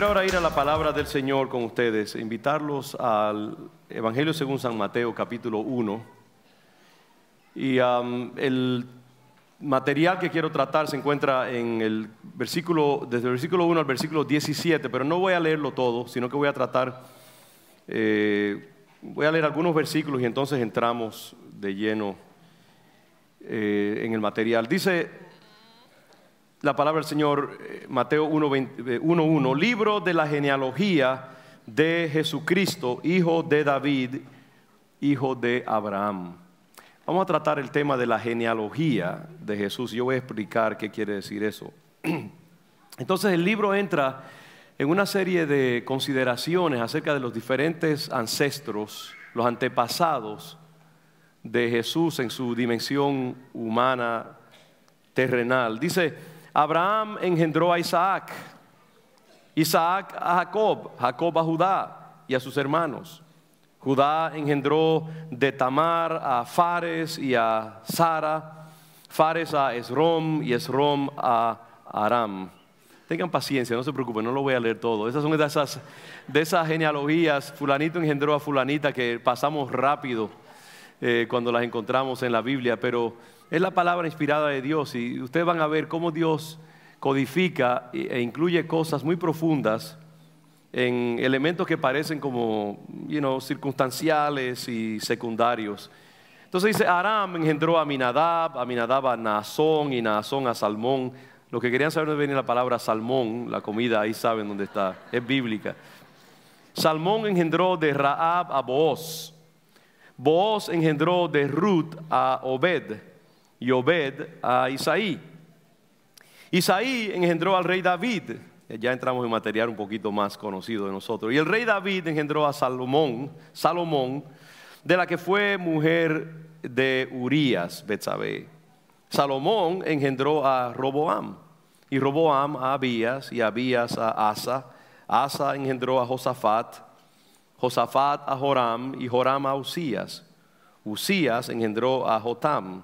Quiero ahora ir a la palabra del Señor con ustedes, invitarlos al Evangelio según San Mateo capítulo 1. Y el material que quiero tratar se encuentra en el versículo, desde el versículo 1 al versículo 17, pero no voy a leerlo todo, sino que voy a tratar, eh, voy a leer algunos versículos y entonces entramos de lleno eh, en el material. Dice la palabra del Señor, eh, Mateo 1.1, eh, libro de la genealogía de Jesucristo, hijo de David, hijo de Abraham. Vamos a tratar el tema de la genealogía de Jesús. Yo voy a explicar qué quiere decir eso. Entonces el libro entra en una serie de consideraciones acerca de los diferentes ancestros, los antepasados de Jesús en su dimensión humana terrenal. Dice, Abraham engendró a Isaac, Isaac a Jacob, Jacob a Judá y a sus hermanos. Judá engendró de Tamar a Fares y a Sara, Fares a Esrom y Esrom a Aram. Tengan paciencia, no se preocupen, no lo voy a leer todo. Esas son de esas, de esas genealogías, fulanito engendró a fulanita que pasamos rápido eh, cuando las encontramos en la Biblia, pero es la palabra inspirada de Dios y ustedes van a ver cómo Dios codifica e incluye cosas muy profundas en elementos que parecen como you know, circunstanciales y secundarios. Entonces dice, Aram engendró a Minadab, a Minadab a Naasón y Naasón a Salmón. Los que querían saber dónde viene la palabra salmón, la comida, ahí saben dónde está, es bíblica. Salmón engendró de Raab a Boaz. Booz engendró de Ruth a Obed y Obed a Isaí. Isaí engendró al rey David, eh, ya entramos en material un poquito más conocido de nosotros, y el rey David engendró a Salomón, Salomón, de la que fue mujer de Urías, Betsabé. Salomón engendró a Roboam, y Roboam a Abías, y Abías a Asa, Asa engendró a Josafat, Josafat a Joram, y Joram a Usías. Usías engendró a Jotam,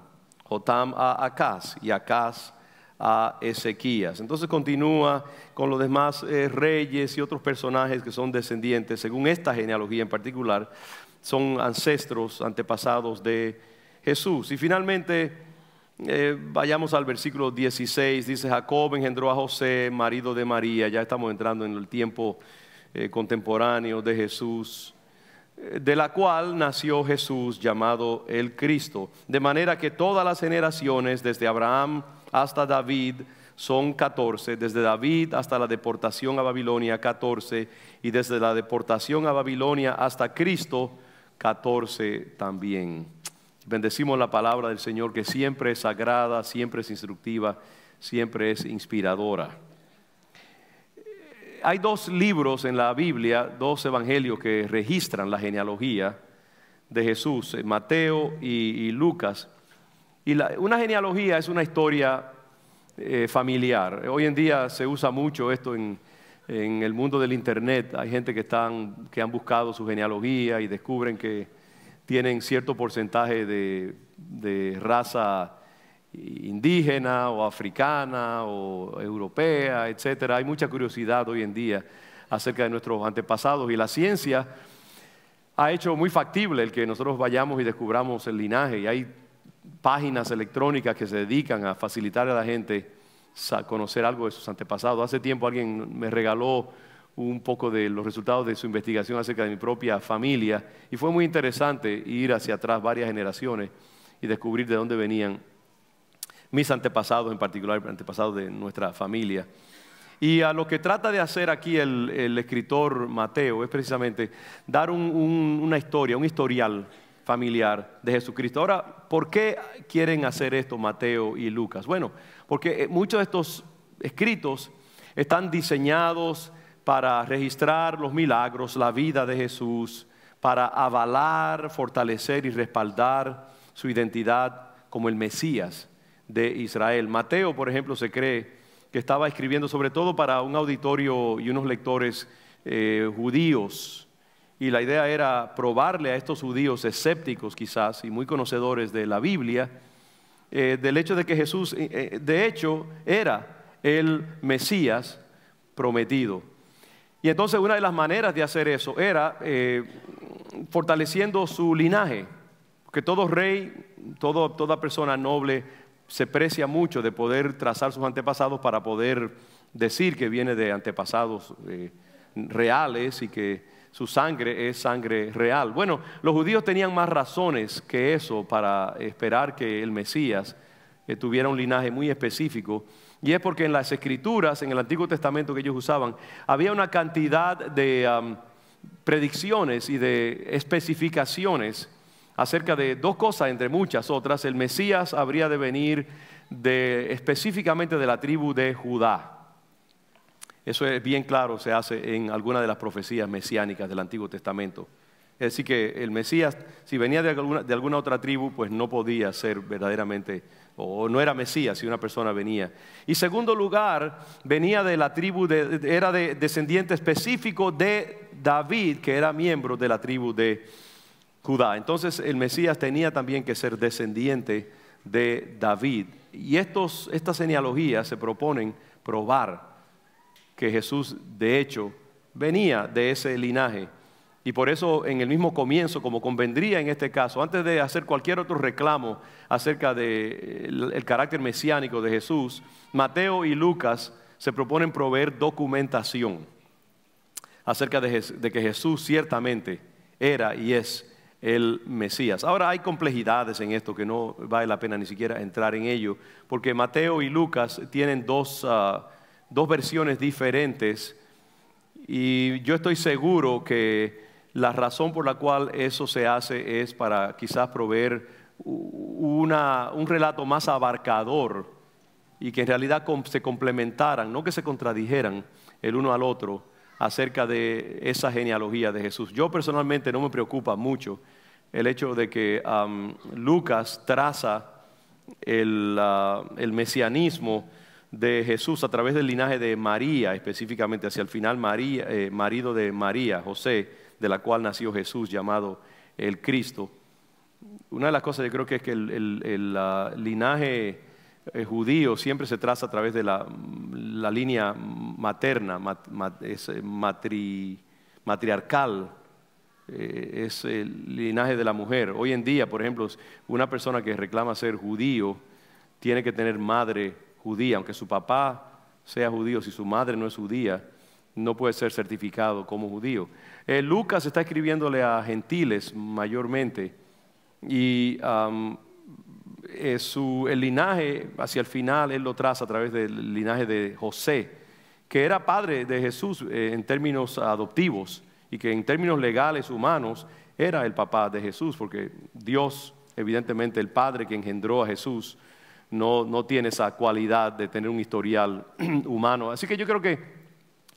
Jotam a Acaz y Acaz a Ezequías. Entonces continúa con los demás eh, reyes y otros personajes que son descendientes, según esta genealogía en particular, son ancestros, antepasados de Jesús. Y finalmente, eh, vayamos al versículo 16, dice Jacob engendró a José, marido de María, ya estamos entrando en el tiempo eh, contemporáneo de Jesús de la cual nació Jesús llamado el Cristo. De manera que todas las generaciones, desde Abraham hasta David, son 14, desde David hasta la deportación a Babilonia 14 y desde la deportación a Babilonia hasta Cristo 14 también. Bendecimos la palabra del Señor que siempre es sagrada, siempre es instructiva, siempre es inspiradora hay dos libros en la Biblia, dos evangelios que registran la genealogía de Jesús, eh, Mateo y, Lucas. Y una genealogía es una historia eh, familiar. Hoy en día se usa mucho esto en, el mundo del Internet. Hay gente que, están, han buscado su genealogía y descubren que tienen cierto porcentaje de raza indígena o africana o europea, etcétera Hay mucha curiosidad hoy en día acerca de nuestros antepasados y la ciencia ha hecho muy factible el que nosotros vayamos y descubramos el linaje y hay páginas electrónicas que se dedican a facilitar a la gente conocer algo de sus antepasados. Hace tiempo alguien me regaló un poco de los resultados de su investigación acerca de mi propia familia y fue muy interesante ir hacia atrás varias generaciones y descubrir de dónde venían mis antepasados, en particular antepasados de nuestra familia. Y a lo que trata de hacer aquí el, escritor Mateo es precisamente dar una historia, un historial familiar de Jesucristo. Ahora, ¿por qué quieren hacer esto Mateo y Lucas? Bueno, porque eh, muchos de estos escritos están diseñados para registrar los milagros, la vida de Jesús, para avalar, fortalecer y respaldar su identidad como el Mesías de Israel. Mateo, por ejemplo, se cree que estaba escribiendo sobre todo para un auditorio y unos lectores eh, judíos. Y la idea era probarle a estos judíos escépticos quizás y muy conocedores de la Biblia, eh, del hecho de que Jesús, eh, de hecho, era el Mesías prometido. Y entonces una de las maneras de hacer eso era fortaleciendo su linaje, que todo rey, toda persona noble se precia mucho de poder trazar sus antepasados para poder decir que viene de antepasados eh, reales y que su sangre es sangre real. Bueno, los judíos tenían más razones que eso para esperar que el Mesías eh, tuviera un linaje muy específico. Y es porque en las escrituras, en el Antiguo Testamento que ellos usaban, había una cantidad de predicciones y de especificaciones acerca de dos cosas, entre muchas otras. El Mesías habría de venir específicamente de la tribu de Judá. Eso es bien claro, se hace en alguna de las profecías mesiánicas del Antiguo Testamento. Es decir, que el Mesías, si venía de alguna, otra tribu, pues no podía ser verdaderamente, o no era Mesías si una persona venía. Y segundo lugar, venía de la tribu, de, era de, descendiente específico de David, que era miembro de la tribu de entonces el Mesías tenía también que ser descendiente de David. Y estos, estas genealogías se proponen probar que Jesús de hecho venía de ese linaje. Y por eso en el mismo comienzo, como convendría en este caso, antes de hacer cualquier otro reclamo acerca del eh, carácter mesiánico de Jesús, Mateo y Lucas se proponen proveer documentación acerca de, de que Jesús ciertamente era y es el Mesías. Ahora hay complejidades en esto que no vale la pena ni siquiera entrar en ello, porque Mateo y Lucas tienen dos, ah, versiones diferentes y yo estoy seguro que la razón por la cual eso se hace es para quizás proveer un relato más abarcador y que en realidad se complementaran, no que se contradijeran el uno al otro acerca de esa genealogía de Jesús. Yo personalmente no me preocupa mucho el hecho de que Lucas traza ah, el, mesianismo de Jesús a través del linaje de María, específicamente hacia el final María, eh, marido de María, José, de la cual nació Jesús, llamado el Cristo. Una de las cosas que creo que es que el, ah, linaje eh, judío siempre se traza a través de la, línea materna, es, eh, matriarcal, eh, es el linaje de la mujer. Hoy en día, por ejemplo, una persona que reclama ser judío tiene que tener madre judía, aunque su papá sea judío, si su madre no es judía, no puede ser certificado como judío. Lucas está escribiéndole a gentiles mayormente y eh, su, el linaje hacia el final él lo traza a través del linaje de José, que era padre de Jesús eh, en términos adoptivos y que en términos legales humanos era el papá de Jesús, porque Dios, evidentemente el padre que engendró a Jesús, no tiene esa cualidad de tener un historial humano. Así que yo creo que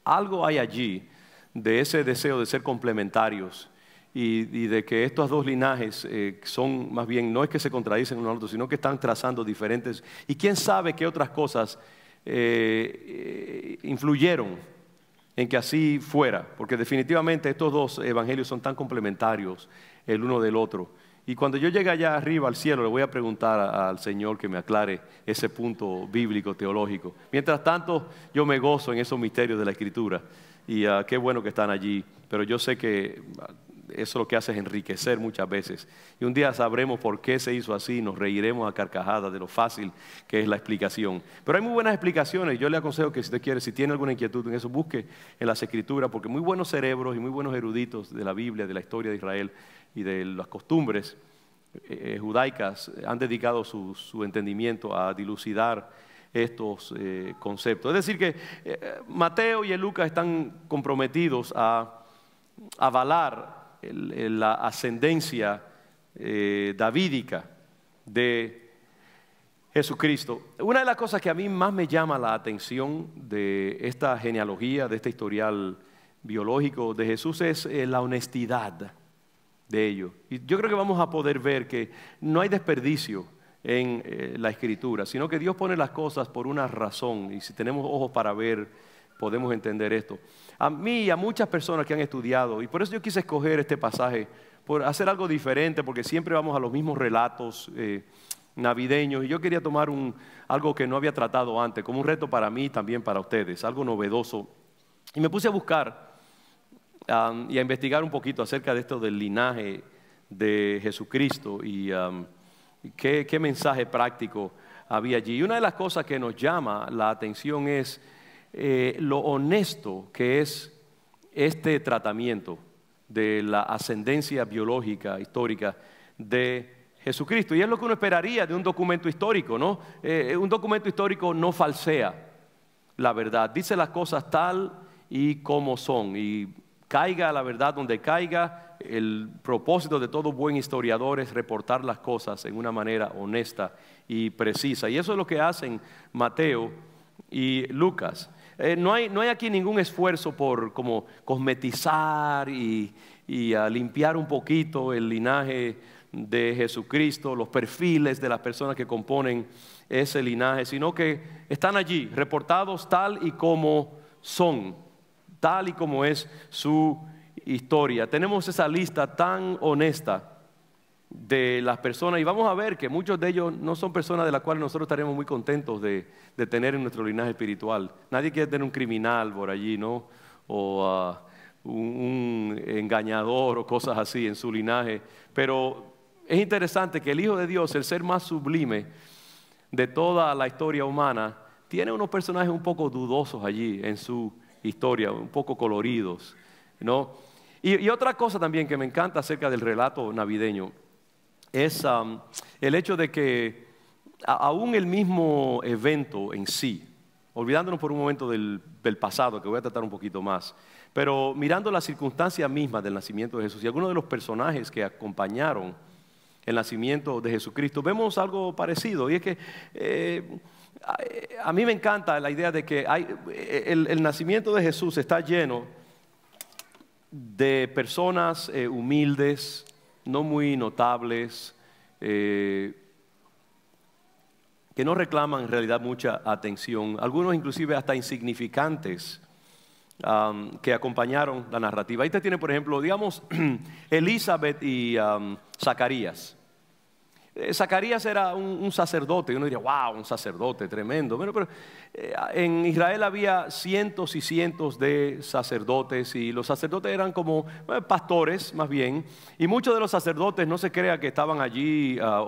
algo hay allí de ese deseo de ser complementarios y, de que estos dos linajes eh, son más bien, no es que se contradicen uno al otro, sino que están trazando diferentes. Y quién sabe qué otras cosas eh, eh, influyeron en que así fuera, porque definitivamente estos dos evangelios son tan complementarios el uno del otro. Y cuando yo llegue allá arriba al cielo, le voy a preguntar al Señor que me aclare ese punto bíblico, teológico. Mientras tanto, yo me gozo en esos misterios de la Escritura. Y ah, qué bueno que están allí. Pero yo sé que eso lo que hace es enriquecer muchas veces. Y un día sabremos por qué se hizo así, nos reiremos a carcajadas de lo fácil que es la explicación. Pero hay muy buenas explicaciones. Yo le aconsejo que si usted quiere, si tiene alguna inquietud en eso, busque en las escrituras, porque muy buenos cerebros y muy buenos eruditos de la Biblia, de la historia de Israel y de las costumbres eh, eh, judaicas han dedicado su, entendimiento a dilucidar estos eh, conceptos. Es decir, que Mateo y Lucas están comprometidos a avalar la ascendencia eh, davídica de Jesucristo. Una de las cosas que a mí más me llama la atención de esta genealogía, de este historial biológico de Jesús es eh, la honestidad de ellos. Y yo creo que vamos a poder ver que no hay desperdicio en eh, la escritura, sino que Dios pone las cosas por una razón y si tenemos ojos para ver podemos entender esto. A mí y a muchas personas que han estudiado, y por eso yo quise escoger este pasaje, por hacer algo diferente, porque siempre vamos a los mismos relatos eh, navideños, y yo quería tomar un, algo que no había tratado antes, como un reto para mí y también para ustedes, algo novedoso. Y me puse a buscar y a investigar un poquito acerca de esto del linaje de Jesucristo y qué, qué mensaje práctico había allí. Y una de las cosas que nos llama la atención es eh, lo honesto que es este tratamiento de la ascendencia biológica histórica de Jesucristo. Y es lo que uno esperaría de un documento histórico, ¿no? Eh, un documento histórico no falsea la verdad, dice las cosas tal y como son. Y caiga la verdad donde caiga, el propósito de todo buen historiador es reportar las cosas en una manera honesta y precisa. Y eso es lo que hacen Mateo y Lucas. Eh, no, hay, aquí ningún esfuerzo por como cosmetizar y, limpiar un poquito el linaje de Jesucristo, los perfiles de las personas que componen ese linaje, sino que están allí, reportados tal y como son, tal y como es su historia. Tenemos esa lista tan honesta de las personas, y vamos a ver que muchos de ellos no son personas de las cuales nosotros estaremos muy contentos de, tener en nuestro linaje espiritual. Nadie quiere tener un criminal por allí, ¿no? O ah, un, engañador o cosas así en su linaje. Pero es interesante que el Hijo de Dios, el ser más sublime de toda la historia humana, tiene unos personajes un poco dudosos allí en su historia, un poco coloridos, ¿no? y, otra cosa también que me encanta acerca del relato navideño es el hecho de que aún el mismo evento en sí, olvidándonos por un momento del, pasado, que voy a tratar un poquito más, pero mirando la circunstancia misma del nacimiento de Jesús y algunos de los personajes que acompañaron el nacimiento de Jesucristo, vemos algo parecido. Y es que eh, a, mí me encanta la idea de que eh, el, nacimiento de Jesús está lleno de personas eh, humildes, no muy notables, eh, que no reclaman en realidad mucha atención, algunos inclusive hasta insignificantes. que acompañaron la narrativa. Ahí te tiene, por ejemplo, digamos, Elizabeth y Zacarías. Eh, Zacarías era un, sacerdote, uno diría, wow, un sacerdote, tremendo. pero eh, en Israel había cientos y cientos de sacerdotes y los sacerdotes eran como eh, pastores más bien. Y muchos de los sacerdotes no se crea que estaban allí ah,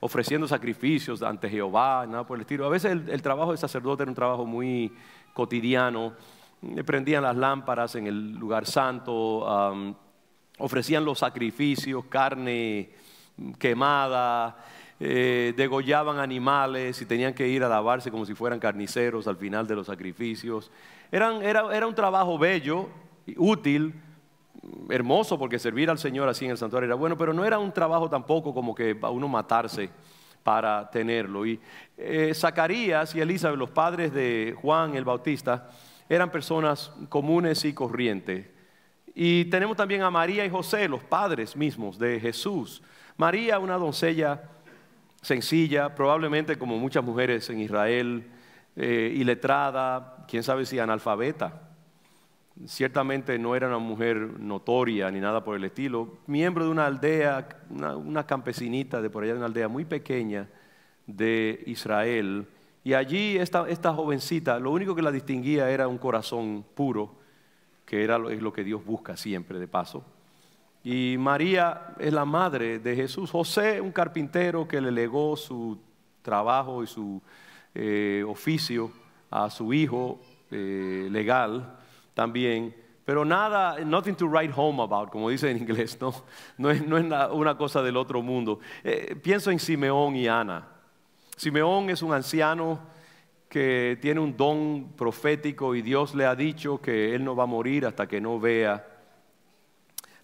ofreciendo sacrificios ante Jehová, nada por el estilo. A veces el, trabajo de sacerdote era un trabajo muy cotidiano. Prendían las lámparas en el lugar santo, ofrecían los sacrificios, carne quemada, eh, degollaban animales y tenían que ir a lavarse como si fueran carniceros al final de los sacrificios. era, un trabajo bello, útil, hermoso, porque servir al Señor así en el santuario era bueno, pero no era un trabajo tampoco como que uno matarse para tenerlo. Y eh, Zacarías y Elizabeth, los padres de Juan el Bautista, eran personas comunes y corrientes. Y tenemos también a María y José, los padres mismos de Jesús. María, una doncella sencilla, probablemente como muchas mujeres en Israel, Y eh, iletrada, quién sabe si analfabeta. Ciertamente no era una mujer notoria ni nada por el estilo, miembro de una aldea, una, campesinita de por allá, de una aldea muy pequeña de Israel. Y allí esta, jovencita, lo único que la distinguía era un corazón puro, que era es lo que Dios busca siempre, de paso, y María es la madre de Jesús. José, un carpintero que le legó su trabajo y su eh, oficio a su hijo eh, legal también. Pero nada, nothing to write home about, como dice en inglés, no, no es, una cosa del otro mundo. Eh, pienso en Simeón y Ana. Simeón es un anciano que tiene un don profético y Dios le ha dicho que él no va a morir hasta que no vea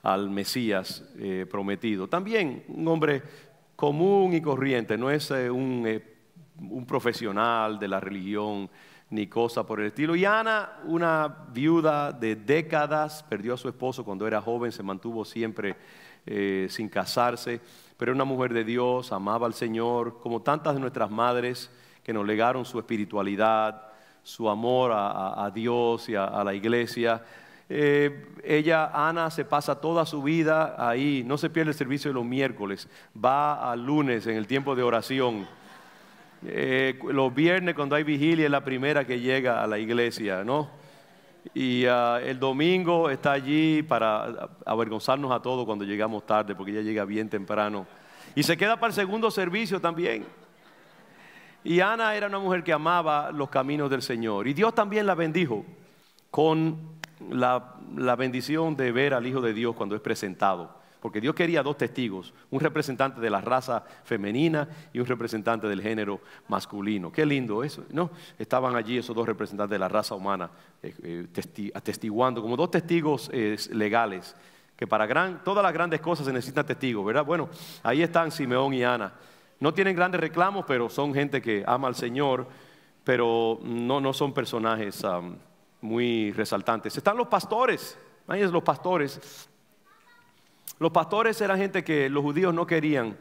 al Mesías eh, prometido. También un hombre común y corriente, no es eh, eh, un, profesional de la religión ni cosa por el estilo. Y Ana, una viuda de décadas, perdió a su esposo cuando era joven, se mantuvo siempre sin casarse, pero era una mujer de Dios, amaba al Señor, como tantas de nuestras madres que nos legaron su espiritualidad, su amor a, Dios y a la iglesia eh, ella, Ana, se pasa toda su vida ahí, no se pierde el servicio de los miércoles, va al lunes en el tiempo de oración. Eh, los viernes cuando hay vigilia es la primera que llega a la iglesia, ¿no? Y ah, el domingo está allí para avergonzarnos a todos cuando llegamos tarde, porque ella llega bien temprano. Y se queda para el segundo servicio también. Y Ana era una mujer que amaba los caminos del Señor. Y Dios también la bendijo con la, bendición de ver al Hijo de Dios cuando es presentado porque Dios quería dos testigos, un representante de la raza femenina y un representante del género masculino. Qué lindo eso, ¿no? Estaban allí esos dos representantes de la raza humana eh, eh, atestiguando, como dos testigos eh, legales, que para gran, todas las grandes cosas se necesitan testigos, ¿verdad? Bueno, ahí están Simeón y Ana. No tienen grandes reclamos, pero son gente que ama al Señor, pero no, no son personajes muy resaltantes. Están los pastores, ahí es los pastores. Los pastores eran gente que los judíos no querían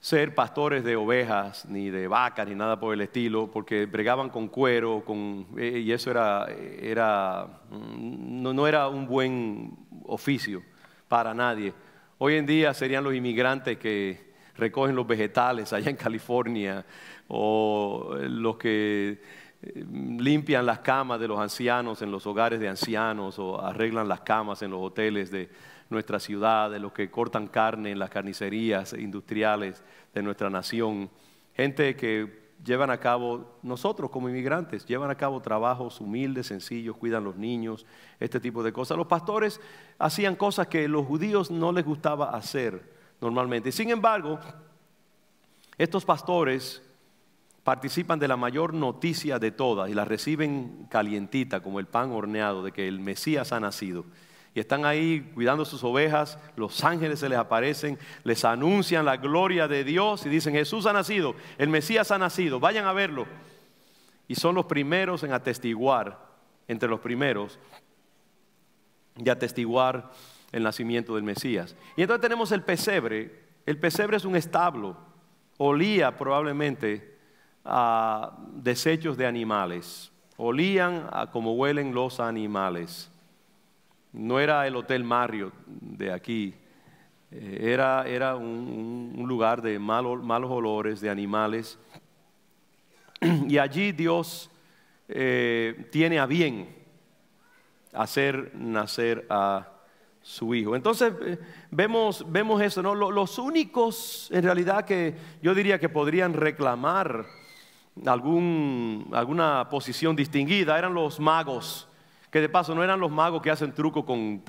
ser pastores de ovejas, ni de vacas, ni nada por el estilo, porque bregaban con cuero, con, eh, y eso era, era mm, no, no era un buen oficio para nadie. Hoy en día serían los inmigrantes que recogen los vegetales allá en California, o los que eh, limpian las camas de los ancianos en los hogares de ancianos o arreglan las camas en los hoteles de nuestra ciudad, de los que cortan carne en las carnicerías industriales de nuestra nación, gente que llevan a cabo, nosotros como inmigrantes, llevan a cabo trabajos humildes, sencillos, cuidan los niños, este tipo de cosas. Los pastores hacían cosas que los judíos no les gustaba hacer normalmente. Sin embargo, estos pastores participan de la mayor noticia de todas y la reciben calientita como el pan horneado de que el Mesías ha nacido. Y están ahí cuidando sus ovejas, los ángeles se les aparecen, les anuncian la gloria de Dios y dicen, Jesús ha nacido, el Mesías ha nacido, vayan a verlo. Y son los primeros en atestiguar, entre los primeros, de atestiguar el nacimiento del Mesías. Y entonces tenemos el pesebre, el pesebre es un establo, olía probablemente a desechos de animales. Olían a como huelen los animales. No era el Hotel Mario de aquí, eh, era, un, lugar de malos olores, de animales. Y allí Dios eh, tiene a bien hacer nacer a su hijo. Entonces eh, vemos, vemos eso, ¿no? Los únicos en realidad que yo diría que podrían reclamar algún, alguna posición distinguida, eran los magos, que de paso no eran los magos que hacen truco con,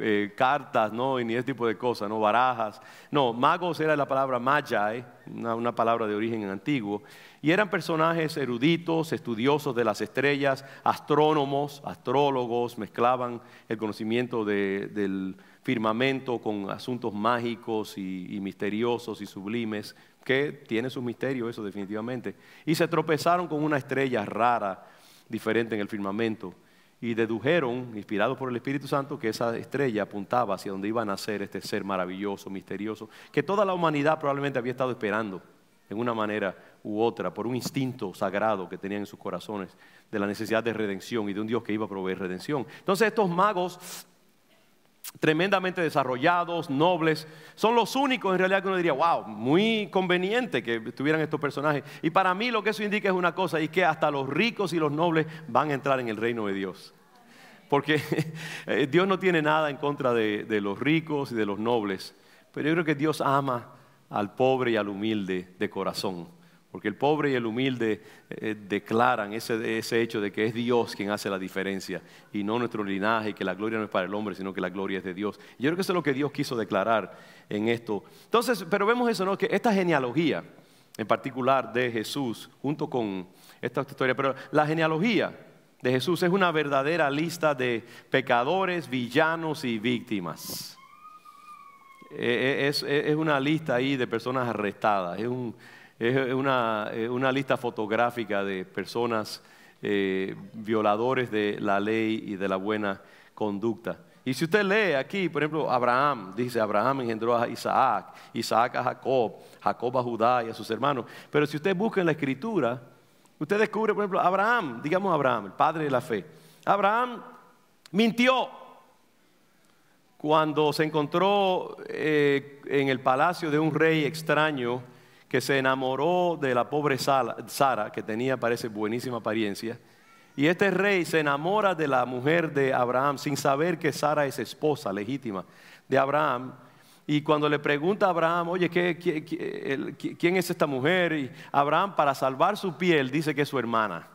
eh, cartas, ¿no? Y ni ese tipo de cosas, ¿no? Barajas. No, magos era la palabra magi, ¿eh? una, palabra de origen antiguo. Y eran personajes eruditos, estudiosos de las estrellas, astrónomos, astrólogos, mezclaban el conocimiento del firmamento con asuntos mágicos y misteriosos y sublimes que tiene su misterio eso definitivamente. Y se tropezaron con una estrella rara, diferente en el firmamento, y dedujeron, inspirados por el Espíritu Santo, que esa estrella apuntaba hacia donde iba a nacer este ser maravilloso, misterioso, que toda la humanidad probablemente había estado esperando, en una manera u otra, por un instinto sagrado que tenían en sus corazones de la necesidad de redención y de un Dios que iba a proveer redención. Entonces estos magos tremendamente desarrollados, nobles. Son los únicos en realidad que uno diría, wow, muy conveniente que tuvieran estos personajes. Y para mí lo que eso indica es una cosa, y que hasta los ricos y los nobles van a entrar en el reino de Dios. Porque eh, Dios no tiene nada en contra de, de los ricos y de los nobles, pero yo creo que Dios ama al pobre y al humilde de corazón. Porque el pobre y el humilde eh, declaran ese, ese, hecho de que es Dios quien hace la diferencia y no nuestro linaje, que la gloria no es para el hombre, sino que la gloria es de Dios. Yo creo que eso es lo que Dios quiso declarar en esto. Entonces, pero vemos eso, ¿no? Que esta genealogía, en particular de Jesús, junto con esta historia, pero la genealogía de Jesús es una verdadera lista de pecadores, villanos y víctimas. Eh, eh, es, es una lista ahí de personas arrestadas, es un es eh, una, lista fotográfica de personas eh, violadores de la ley y de la buena conducta. Y si usted lee aquí, por ejemplo, Abraham, dice, Abraham engendró a Isaac, Isaac a Jacob, Jacob a Judá y a sus hermanos. Pero si usted busca en la escritura, usted descubre, por ejemplo, Abraham, digamos Abraham, el padre de la fe. Abraham mintió cuando se encontró eh, en el palacio de un rey extraño que se enamoró de la pobre Sara, que tenía, parece, buenísima apariencia. Y este rey se enamora de la mujer de Abraham sin saber que Sara es esposa legítima de Abraham. Y cuando le pregunta a Abraham, oye, quién es esta mujer? Y Abraham, para salvar su piel, dice que es su hermana.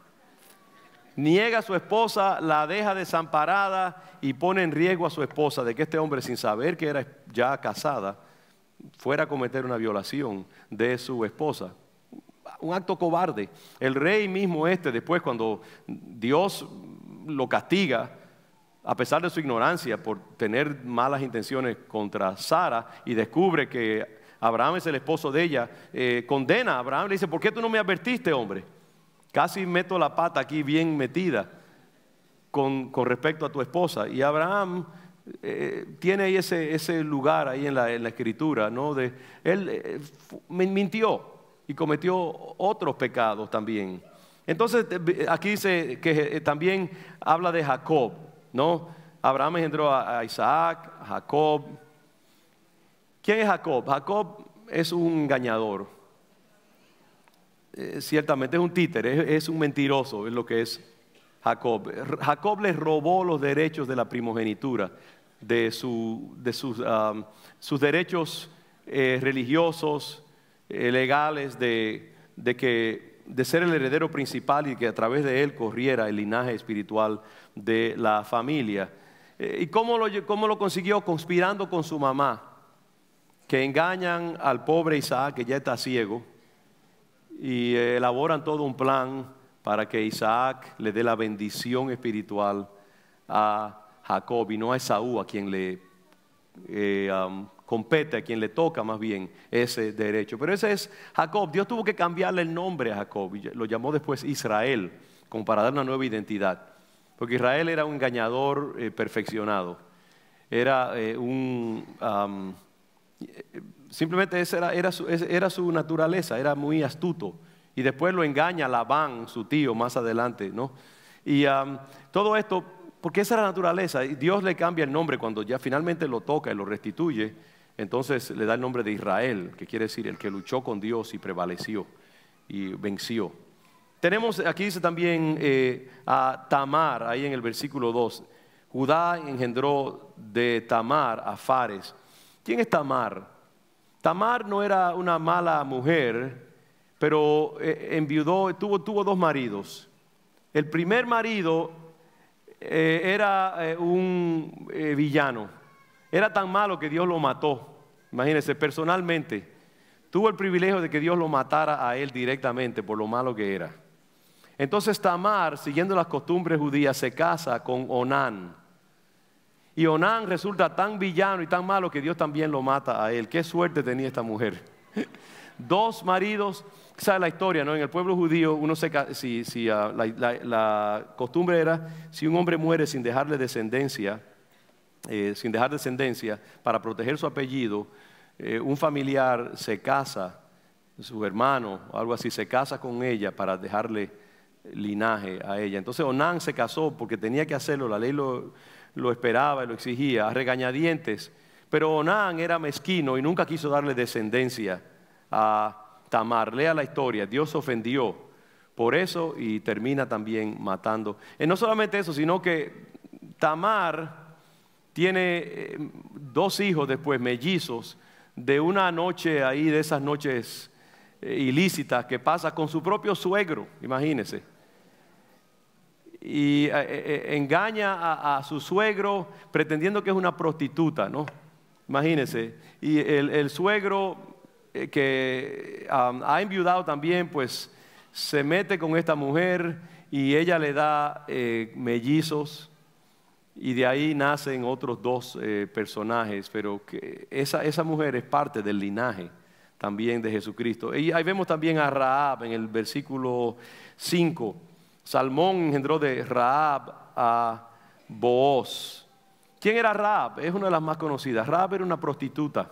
Niega a su esposa, la deja desamparada y pone en riesgo a su esposa de que este hombre, sin saber que era ya casada, fuera a cometer una violación de su esposa. Un acto cobarde. El rey mismo este, después cuando Dios lo castiga, a pesar de su ignorancia por tener malas intenciones contra Sara y descubre que Abraham es el esposo de ella, eh, condena a Abraham, le dice, ¿por qué tú no me advertiste, hombre? Casi meto la pata aquí bien metida con, con respecto a tu esposa. Y Abraham eh, tiene ahí ese, lugar ahí en la, en la escritura, ¿no? De, él eh, mintió y cometió otros pecados también. Entonces, eh, aquí dice que también habla de Jacob, ¿no? Abraham entró a Isaac, a Jacob. ¿Quién es Jacob? Jacob es un engañador. ciertamente es un títere, es un mentiroso, es lo que es Jacob. Jacob les robó los derechos de la primogenitura, de, sus, derechos eh, religiosos, eh, legales, de, que, de ser el heredero principal y que a través de él corriera el linaje espiritual de la familia. Eh, ¿Y lo, cómo lo consiguió? Conspirando con su mamá, que engañan al pobre Isaac, que ya está ciego, y elaboran todo un plan para que Isaac le dé la bendición espiritual a Jacob y no a Esaú, a quien le eh, um, compete, a quien le toca más bien ese derecho. Pero ese es Jacob. Dios tuvo que cambiarle el nombre a Jacob y lo llamó después Israel, como para dar una nueva identidad. Porque Israel era un engañador eh, perfeccionado. Era eh, un... Um, simplemente esa era su naturaleza, era muy astuto. Y después lo engaña Labán, su tío, más adelante, ¿no? Y todo esto, porque esa es la naturaleza. Y Dios le cambia el nombre cuando ya finalmente lo toca y lo restituye. Entonces le da el nombre de Israel, que quiere decir el que luchó con Dios y prevaleció y venció. Tenemos, aquí dice también eh, a Tamar, ahí en el versículo 2. Judá engendró de Tamar a Fares. ¿Quién es Tamar? Tamar no era una mala mujer, pero eh, enviudó, tuvo, tuvo dos maridos. El primer marido eh, era eh, un villano, era tan malo que Dios lo mató, imagínense, personalmente. Tuvo el privilegio de que Dios lo matara a él directamente por lo malo que era. Entonces Tamar, siguiendo las costumbres judías, se casa con Onán. Y Onán resulta tan villano y tan malo que Dios también lo mata a él. Qué suerte tenía esta mujer dos maridos. Sabe la historia, ¿no? En el pueblo judío, uno ah, la, costumbre era, si un hombre muere sin dejarle descendencia, eh, sin dejar descendencia, para proteger su apellido, eh, un familiar se casa, su hermano o algo así, se casa con ella para dejarle linaje a ella. Entonces Onán se casó porque tenía que hacerlo, la ley lo, lo esperaba y lo exigía, a regañadientes. Pero Onán era mezquino y nunca quiso darle descendencia a Tamar. Lea la historia, Dios ofendió por eso y termina también matando. Y eh, no solamente eso, sino que Tamar tiene eh, dos hijos después, mellizos, de una noche ahí, de esas noches eh, ilícitas que pasa con su propio suegro, imagínese. Y engaña a, su suegro pretendiendo que es una prostituta, ¿no? Imagínese. Y el suegro eh, que um, ha enviudado también, pues se mete con esta mujer y ella le da eh, mellizos y de ahí nacen otros dos eh, personajes, pero que esa, esa, mujer es parte del linaje también de Jesucristo. Y ahí vemos también a Raab en el versículo 5. Salmón engendró de Raab a Booz. ¿Quién era Raab? Es una de las más conocidas. Raab era una prostituta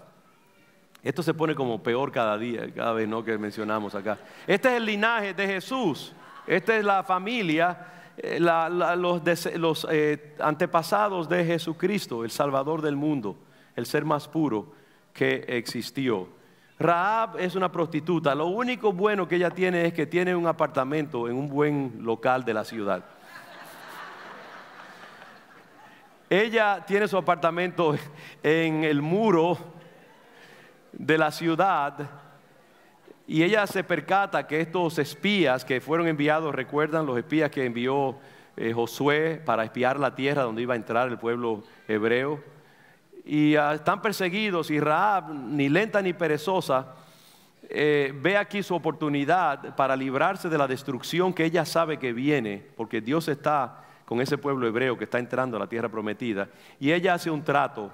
esto se pone como peor cada día, cada vez ¿no? que mencionamos acá. Este es el linaje de Jesús. Esta es la familia, eh, los, eh, antepasados de Jesucristo, el Salvador del mundo, el ser más puro que existió. Raab es una prostituta. Lo único bueno que ella tiene es que tiene un apartamento en un buen local de la ciudad. ella tiene su apartamento en el muro de la ciudad y ella se percata que estos espías que fueron enviados, recuerdan los espías que envió eh, Josué para espiar la tierra donde iba a entrar el pueblo hebreo, y ah, están perseguidos y Raab, ni lenta ni perezosa, eh, ve aquí su oportunidad para librarse de la destrucción que ella sabe que viene, porque Dios está con ese pueblo hebreo que está entrando a la tierra prometida, y ella hace un trato,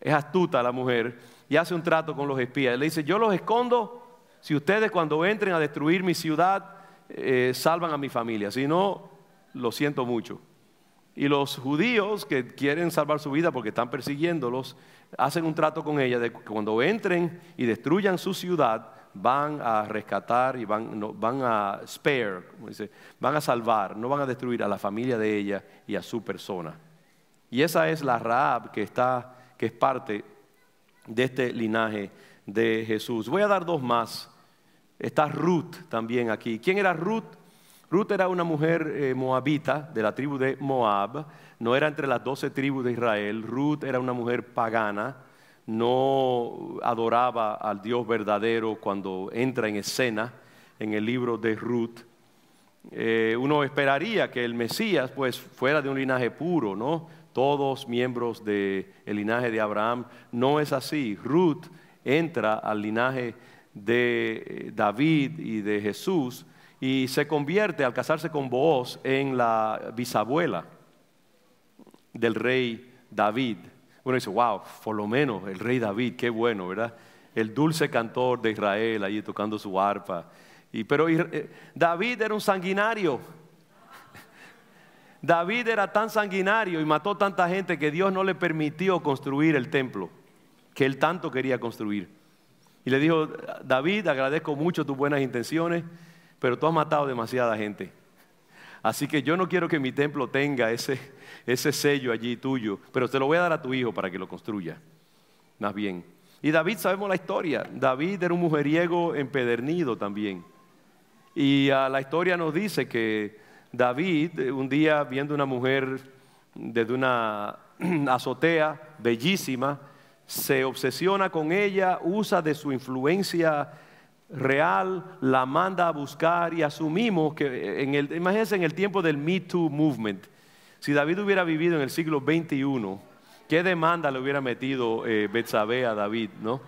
es astuta la mujer, y hace un trato con los espías. Le dice, yo los escondo si ustedes cuando entren a destruir mi ciudad eh, salvan a mi familia, si no, lo siento mucho. Y los judíos que quieren salvar su vida porque están persiguiéndolos, hacen un trato con ella de que cuando entren y destruyan su ciudad, van a rescatar y van, a spare, dice, van a salvar, no van a destruir a la familia de ella y a su persona. Y esa es la Raab que, está, que es parte de este linaje de Jesús. Voy a dar dos más. Está Ruth también aquí. ¿Quién era Ruth? Ruth era una mujer eh, moabita de la tribu de Moab, no era entre las doce tribus de Israel. Ruth era una mujer pagana, no adoraba al Dios verdadero cuando entra en escena en el libro de Ruth. Eh, uno esperaría que el Mesías pues fuera de un linaje puro, ¿no? todos miembros del linaje de Abraham. No es así. Ruth entra al linaje de eh, David y de Jesús y se convierte al casarse con Booz en la bisabuela del rey David. Bueno dice, wow, por lo menos el rey David, qué bueno, ¿verdad? El dulce cantor de Israel allí tocando su arpa. Y, pero eh, David era un sanguinario, David era tan sanguinario y mató tanta gente que Dios no le permitió construir el templo que él tanto quería construir. Y le dijo, David, agradezco mucho tus buenas intenciones, pero tú has matado demasiada gente. Así que yo no quiero que mi templo tenga ese, ese sello allí tuyo, pero te lo voy a dar a tu hijo para que lo construya. Más bien. Y David, sabemos la historia. David era un mujeriego empedernido también. Y ah, la historia nos dice que David, eh, un día viendo una mujer desde una azotea bellísima, se obsesiona con ella, usa de su influencia real, la manda a buscar y asumimos que, eh, en imagínense en el tiempo del Me Too Movement, si David hubiera vivido en el siglo XXI, ¿qué demanda le hubiera metido eh, a David? ¿no?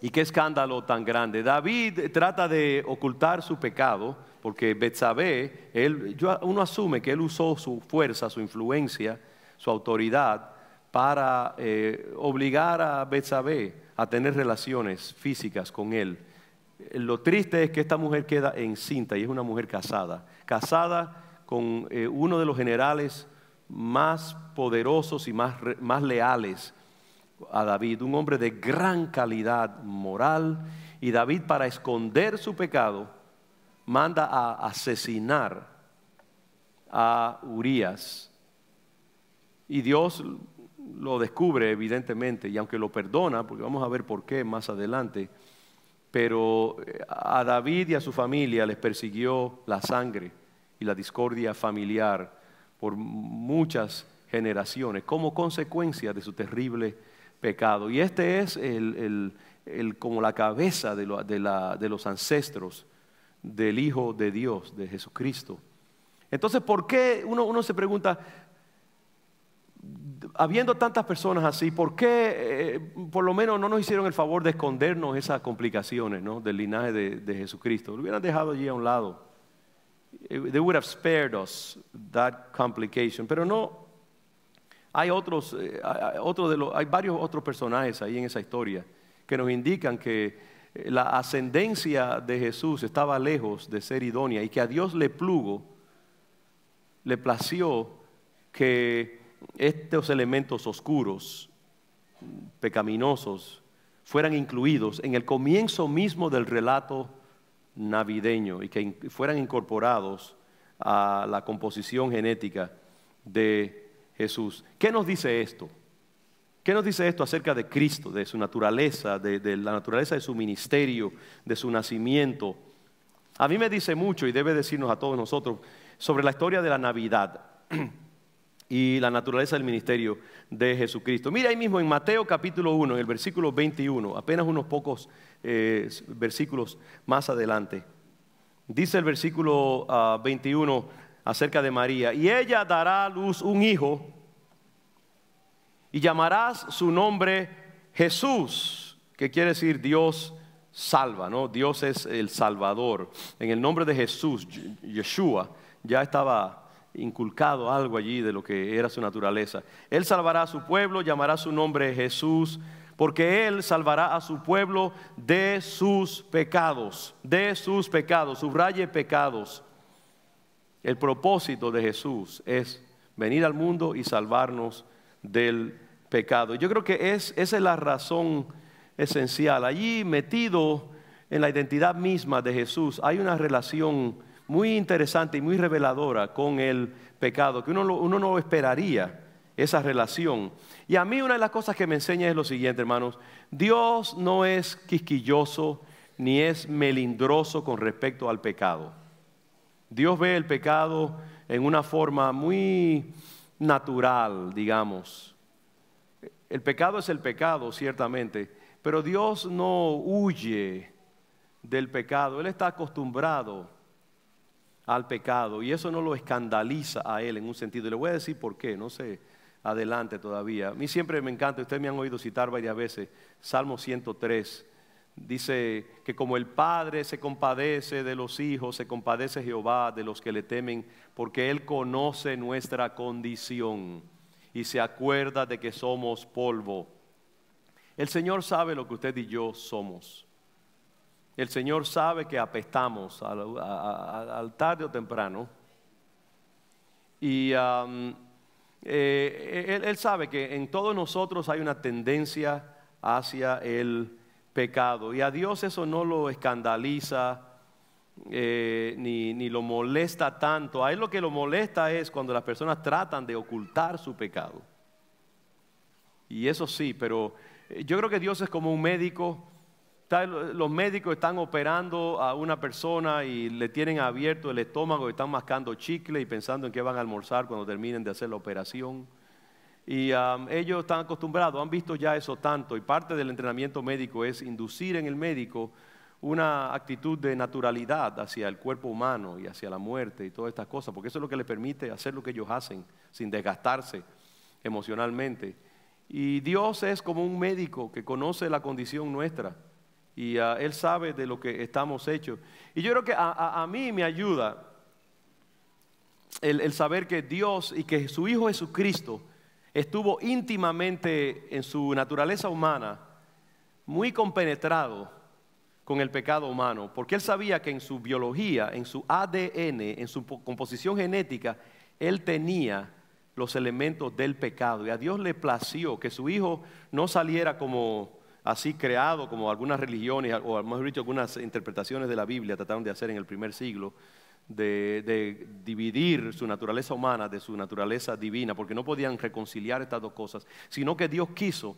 Y qué escándalo tan grande. David trata de ocultar su pecado porque Betsabé, uno asume que él usó su fuerza, su influencia, su autoridad para eh, obligar a Betsabé a tener relaciones físicas con él. Lo triste es que esta mujer queda encinta y es una mujer casada, casada con eh, uno de los generales más poderosos y más leales a David, un hombre de gran calidad moral, y David para esconder su pecado, manda a asesinar a Urias. Y Dios lo descubre evidentemente, y aunque lo perdona, porque vamos a ver por qué más adelante, pero eh, a David y a su familia les persiguió la sangre y la discordia familiar por muchas generaciones como consecuencia de su terrible pecado. Y este es el, como la cabeza de los ancestros del Hijo de Dios, de Jesucristo. Entonces, ¿por qué uno, se pregunta, habiendo tantas personas así, ¿por qué eh, por lo menos no nos hicieron el favor de escondernos esas complicaciones ¿no? del linaje de, Jesucristo? Lo hubieran dejado allí a un lado. Eh, they would have spared us that complication. Pero no, hay otros, eh, de los, hay varios otros personajes ahí en esa historia que nos indican que la ascendencia de Jesús estaba lejos de ser idónea y que a Dios le plugo, le plació que estos elementos oscuros, pecaminosos, fueran incluidos en el comienzo mismo del relato navideño y que fueran incorporados a la composición genética de Jesús. ¿Qué nos dice esto? ¿Qué nos dice esto acerca de Cristo, de su naturaleza, de, la naturaleza de su ministerio, de su nacimiento? A mí me dice mucho y debe decirnos a todos nosotros sobre la historia de la Navidad y la naturaleza del ministerio de Jesucristo. Mira ahí mismo en Mateo capítulo 1, en el versículo 21, apenas unos pocos eh, versículos más adelante. Dice el versículo 21 ah, acerca de María, y ella dará a luz un hijo y llamarás su nombre Jesús, que quiere decir Dios salva, ¿no? Dios es el Salvador. En el nombre de Jesús, Yeshua, ya estaba inculcado algo allí de lo que era su naturaleza. Él salvará a su pueblo, llamará su nombre Jesús, porque Él salvará a su pueblo de sus pecados, de sus pecados, subraye pecados. El propósito de Jesús es venir al mundo y salvarnos del pecado. Yo creo que es, esa es la razón esencial. Allí metido en la identidad misma de Jesús hay una relación muy interesante y muy reveladora con el pecado, que uno, uno no esperaría esa relación. Y a mí una de las cosas que me enseña es lo siguiente, hermanos. Dios no es quisquilloso ni es melindroso con respecto al pecado. Dios ve el pecado en una forma muy natural, digamos. El pecado es el pecado, ciertamente, pero Dios no huye del pecado, Él está acostumbrado al pecado y eso no lo escandaliza a Él en un sentido. le voy a decir por qué, no sé, adelante todavía. A mí siempre me encanta, ustedes me han oído citar varias veces, Salmo 103. Dice que como el Padre se compadece de los hijos, se compadece Jehová de los que le temen porque Él conoce nuestra condición y se acuerda de que somos polvo. El Señor sabe lo que usted y yo somos. El Señor sabe que apestamos al, tarde o temprano. Y um, eh, él sabe que en todos nosotros hay una tendencia hacia el pecado. Y a Dios eso no lo escandaliza, eh, ni, lo molesta tanto. A él lo que lo molesta es cuando las personas tratan de ocultar su pecado. Y eso sí, pero eh, yo creo que Dios es como un médico. Los médicos están operando a una persona y le tienen abierto el estómago, y están mascando chicle y pensando en qué van a almorzar cuando terminen de hacer la operación. Y ellos están acostumbrados, han visto ya eso tanto. Y parte del entrenamiento médico es inducir en el médico una actitud de naturalidad hacia el cuerpo humano y hacia la muerte y todas estas cosas, porque eso es lo que les permite hacer lo que ellos hacen sin desgastarse emocionalmente. Y Dios es como un médico que conoce la condición nuestra y ah, Él sabe de lo que estamos hechos. Y yo creo que a, mí me ayuda el saber que Dios y que su Hijo Jesucristo estuvo íntimamente en su naturaleza humana, muy compenetrado con el pecado humano, porque él sabía que en su biología, en su ADN, en su composición genética, él tenía los elementos del pecado. Y a Dios le plació que su hijo no saliera como así creado, como algunas religiones, o mejor dicho, algunas interpretaciones de la Biblia trataron de hacer en el primer siglo, de, de, dividir su naturaleza humana de su naturaleza divina, porque no podían reconciliar estas dos cosas, sino que Dios quiso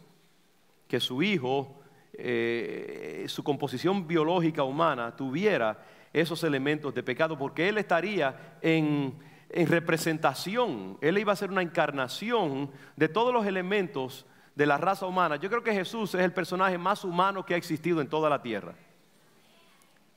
que su hijo eh, su composición biológica humana tuviera esos elementos de pecado, porque Él estaría en, representación, Él iba a ser una encarnación de todos los elementos de la raza humana. Yo creo que Jesús es el personaje más humano que ha existido en toda la tierra.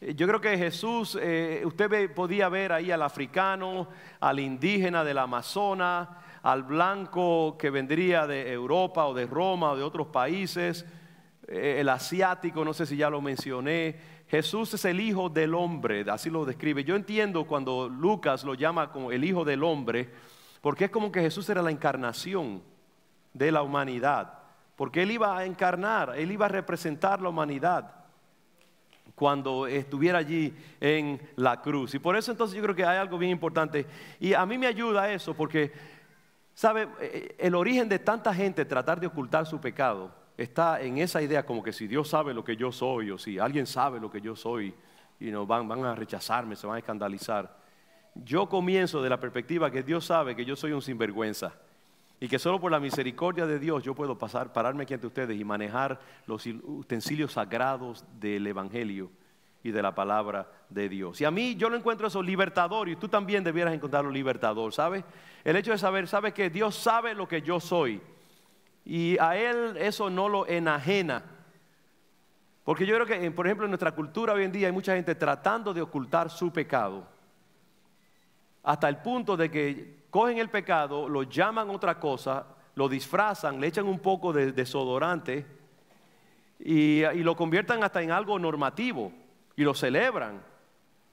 Eh, yo creo que Jesús, eh, usted podía ver ahí al africano, al indígena de la Amazonas, al blanco que vendría de Europa o de Roma o de otros países, eh, el asiático, no sé si ya lo mencioné. Jesús es el Hijo del Hombre, así lo describe. Yo entiendo cuando Lucas lo llama como el Hijo del Hombre, porque es como que Jesús era la encarnación de la humanidad, porque Él iba a encarnar, Él iba a representar la humanidad cuando estuviera allí en la cruz. Y por eso entonces yo creo que hay algo bien importante. Y a mí me ayuda eso, porque, ¿sabe? Eh, el origen de tanta gente tratar de ocultar su pecado está en esa idea como que si Dios sabe lo que yo soy o si alguien sabe lo que yo soy, y no van, a rechazarme, se van a escandalizar. Yo comienzo de la perspectiva que Dios sabe que yo soy un sinvergüenza y que solo por la misericordia de Dios yo puedo pasar, pararme aquí ante ustedes y manejar los utensilios sagrados del Evangelio y de la palabra de Dios. Y a mí yo lo encuentro eso libertador y tú también debieras encontrarlo libertador, ¿sabes? El hecho de saber, ¿sabes que Dios sabe lo que yo soy? y a él eso no lo enajena. Porque yo creo que, eh, por ejemplo, en nuestra cultura hoy en día hay mucha gente tratando de ocultar su pecado. Hasta el punto de que cogen el pecado, lo llaman otra cosa, lo disfrazan, le echan un poco de desodorante y, lo conviertan hasta en algo normativo y lo celebran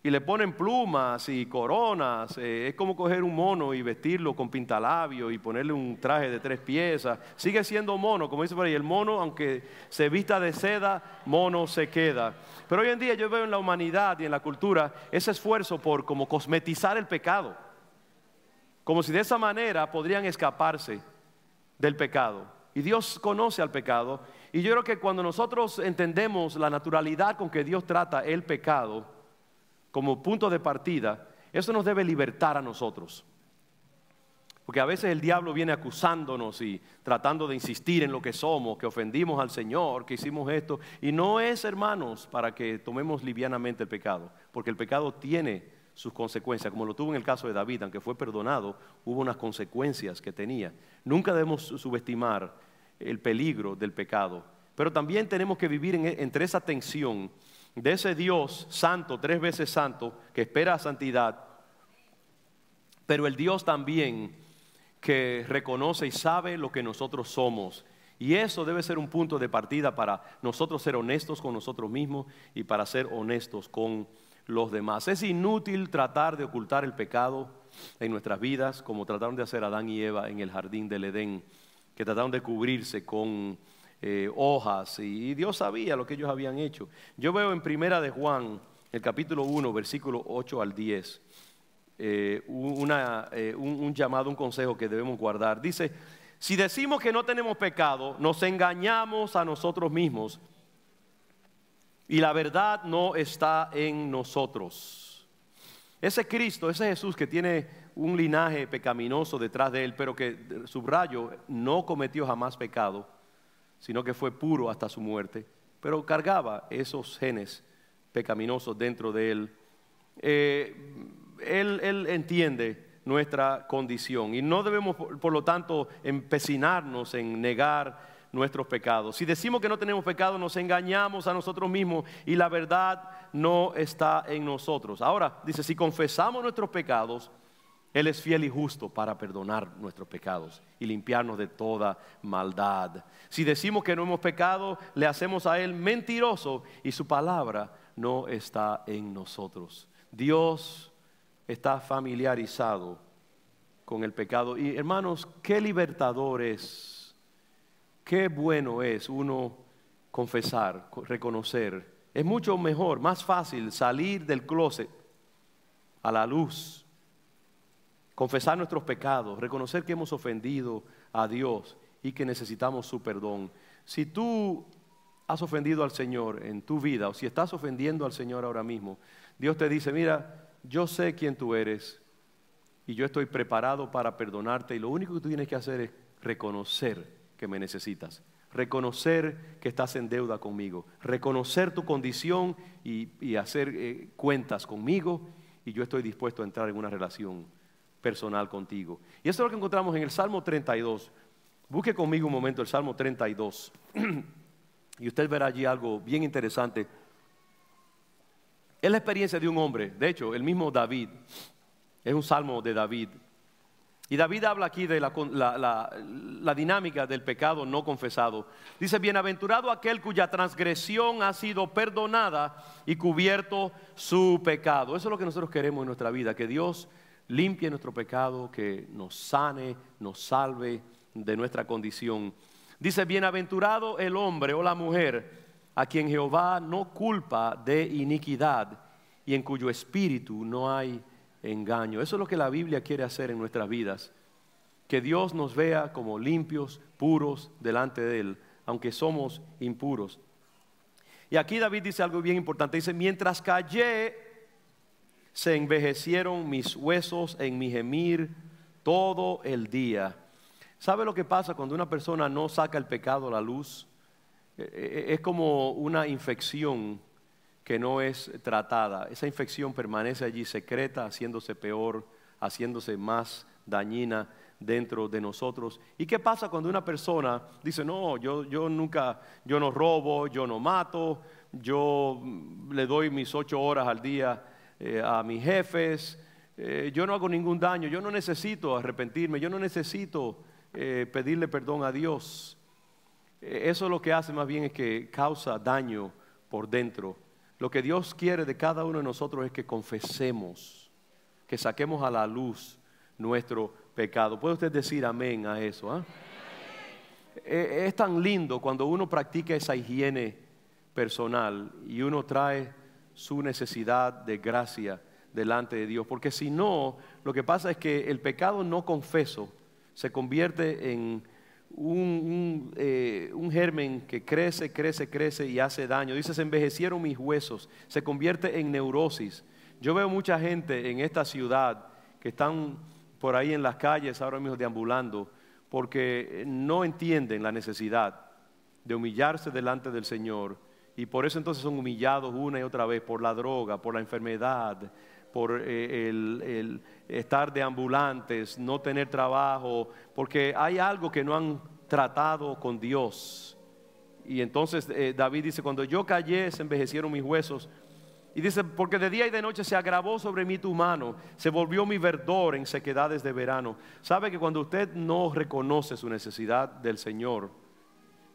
y le ponen plumas y coronas. Eh, es como coger un mono y vestirlo con pintalabios y ponerle un traje de tres piezas. Sigue siendo mono, como dice por ahí. El mono, aunque se vista de seda, mono se queda. Pero hoy en día yo veo en la humanidad y en la cultura ese esfuerzo por como cosmetizar el pecado. Como si de esa manera podrían escaparse del pecado. Y Dios conoce al pecado. Y yo creo que cuando nosotros entendemos la naturalidad con que Dios trata el pecado, como punto de partida, eso nos debe libertar a nosotros. Porque a veces el diablo viene acusándonos y tratando de insistir en lo que somos, que ofendimos al Señor, que hicimos esto. Y no es, hermanos, para que tomemos livianamente el pecado, porque el pecado tiene sus consecuencias, como lo tuvo en el caso de David, aunque fue perdonado, hubo unas consecuencias que tenía. Nunca debemos subestimar el peligro del pecado, pero también tenemos que vivir e-, entre esa tensión de ese Dios santo, tres veces santo, que espera santidad, pero el Dios también que reconoce y sabe lo que nosotros somos. Y eso debe ser un punto de partida para nosotros ser honestos con nosotros mismos y para ser honestos con los demás. Es inútil tratar de ocultar el pecado en nuestras vidas como trataron de hacer Adán y Eva en el jardín del Edén, que trataron de cubrirse con eh, hojas, y, Dios sabía lo que ellos habían hecho. Yo veo en Primera de Juan, el capítulo 1, versículo 8 al 10, eh, eh, un, un, llamado, un consejo que debemos guardar. Dice, si decimos que no tenemos pecado, nos engañamos a nosotros mismos y la verdad no está en nosotros. Ese Cristo, ese Jesús que tiene un linaje pecaminoso detrás de él, pero que, subrayo, no cometió jamás pecado sino que fue puro hasta su muerte, pero cargaba esos genes pecaminosos dentro de él. Eh, él, él, entiende nuestra condición y no debemos, por lo tanto, empecinarnos en negar nuestros pecados. Si decimos que no tenemos pecado, nos engañamos a nosotros mismos y la verdad no está en nosotros. Ahora, dice, si confesamos nuestros pecados, él es fiel y justo para perdonar nuestros pecados y limpiarnos de toda maldad. Si decimos que no hemos pecado, le hacemos a Él mentiroso y su palabra no está en nosotros. Dios está familiarizado con el pecado. Y hermanos, qué libertador es, qué bueno es uno confesar, reconocer. Es mucho mejor, más fácil salir del closet a la luz confesar nuestros pecados, reconocer que hemos ofendido a Dios y que necesitamos su perdón. Si tú has ofendido al Señor en tu vida o si estás ofendiendo al Señor ahora mismo, Dios te dice, mira, yo sé quién tú eres y yo estoy preparado para perdonarte y lo único que tú tienes que hacer es reconocer que me necesitas, reconocer que estás en deuda conmigo, reconocer tu condición y, hacer eh, cuentas conmigo y yo estoy dispuesto a entrar en una relación personal contigo. Y eso es lo que encontramos en el Salmo 32. Busque conmigo un momento el Salmo 32. y usted verá allí algo bien interesante. Es la experiencia de un hombre, de hecho, el mismo David. Es un salmo de David. Y David habla aquí de la, dinámica del pecado no confesado. Dice, bienaventurado aquel cuya transgresión ha sido perdonada y cubierto su pecado. Eso es lo que nosotros queremos en nuestra vida, que Dios limpie nuestro pecado, que nos sane, nos salve de nuestra condición. Dice, bienaventurado el hombre o la mujer a quien Jehová no culpa de iniquidad y en cuyo espíritu no hay engaño. Eso es lo que la Biblia quiere hacer en nuestras vidas. Que Dios nos vea como limpios, puros delante de Él, aunque somos impuros. Y aquí David dice algo bien importante. Dice, mientras callé, se envejecieron mis huesos en mi gemir todo el día. ¿Sabe lo que pasa cuando una persona no saca el pecado a la luz? Eh, eh, es como una infección que no es tratada. Esa infección permanece allí secreta, haciéndose peor, haciéndose más dañina dentro de nosotros. ¿Y qué pasa cuando una persona dice, no, yo, nunca, yo no robo, yo no mato, yo mm, le doy mis ocho horas al día eh, a mis jefes. Eh, yo no hago ningún daño, yo no necesito arrepentirme, yo no necesito eh, pedirle perdón a Dios. Eso lo que hace más bien es que causa daño por dentro. Lo que Dios quiere de cada uno de nosotros es que confesemos, que saquemos a la luz nuestro pecado. ¿Puede usted decir amén a eso? Ah? Es tan lindo cuando uno practica esa higiene personal y uno trae su necesidad de gracia delante de Dios. Porque si no, lo que pasa es que el pecado no confeso se convierte en un, eh, un, germen que crece, crece, crece y hace daño. Dice, se envejecieron mis huesos, se convierte en neurosis. Yo veo mucha gente en esta ciudad que están por ahí en las calles ahora mismo deambulando porque no entienden la necesidad de humillarse delante del Señor y por eso entonces son humillados una y otra vez por la droga, por la enfermedad, por eh, el, estar de ambulantes, no tener trabajo, porque hay algo que no han tratado con Dios. Y entonces eh, David dice, cuando yo callé, se envejecieron mis huesos. Y dice, porque de día y de noche se agravó sobre mí tu mano, se volvió mi verdor en sequedades de verano. Sabe que cuando usted no reconoce su necesidad del Señor,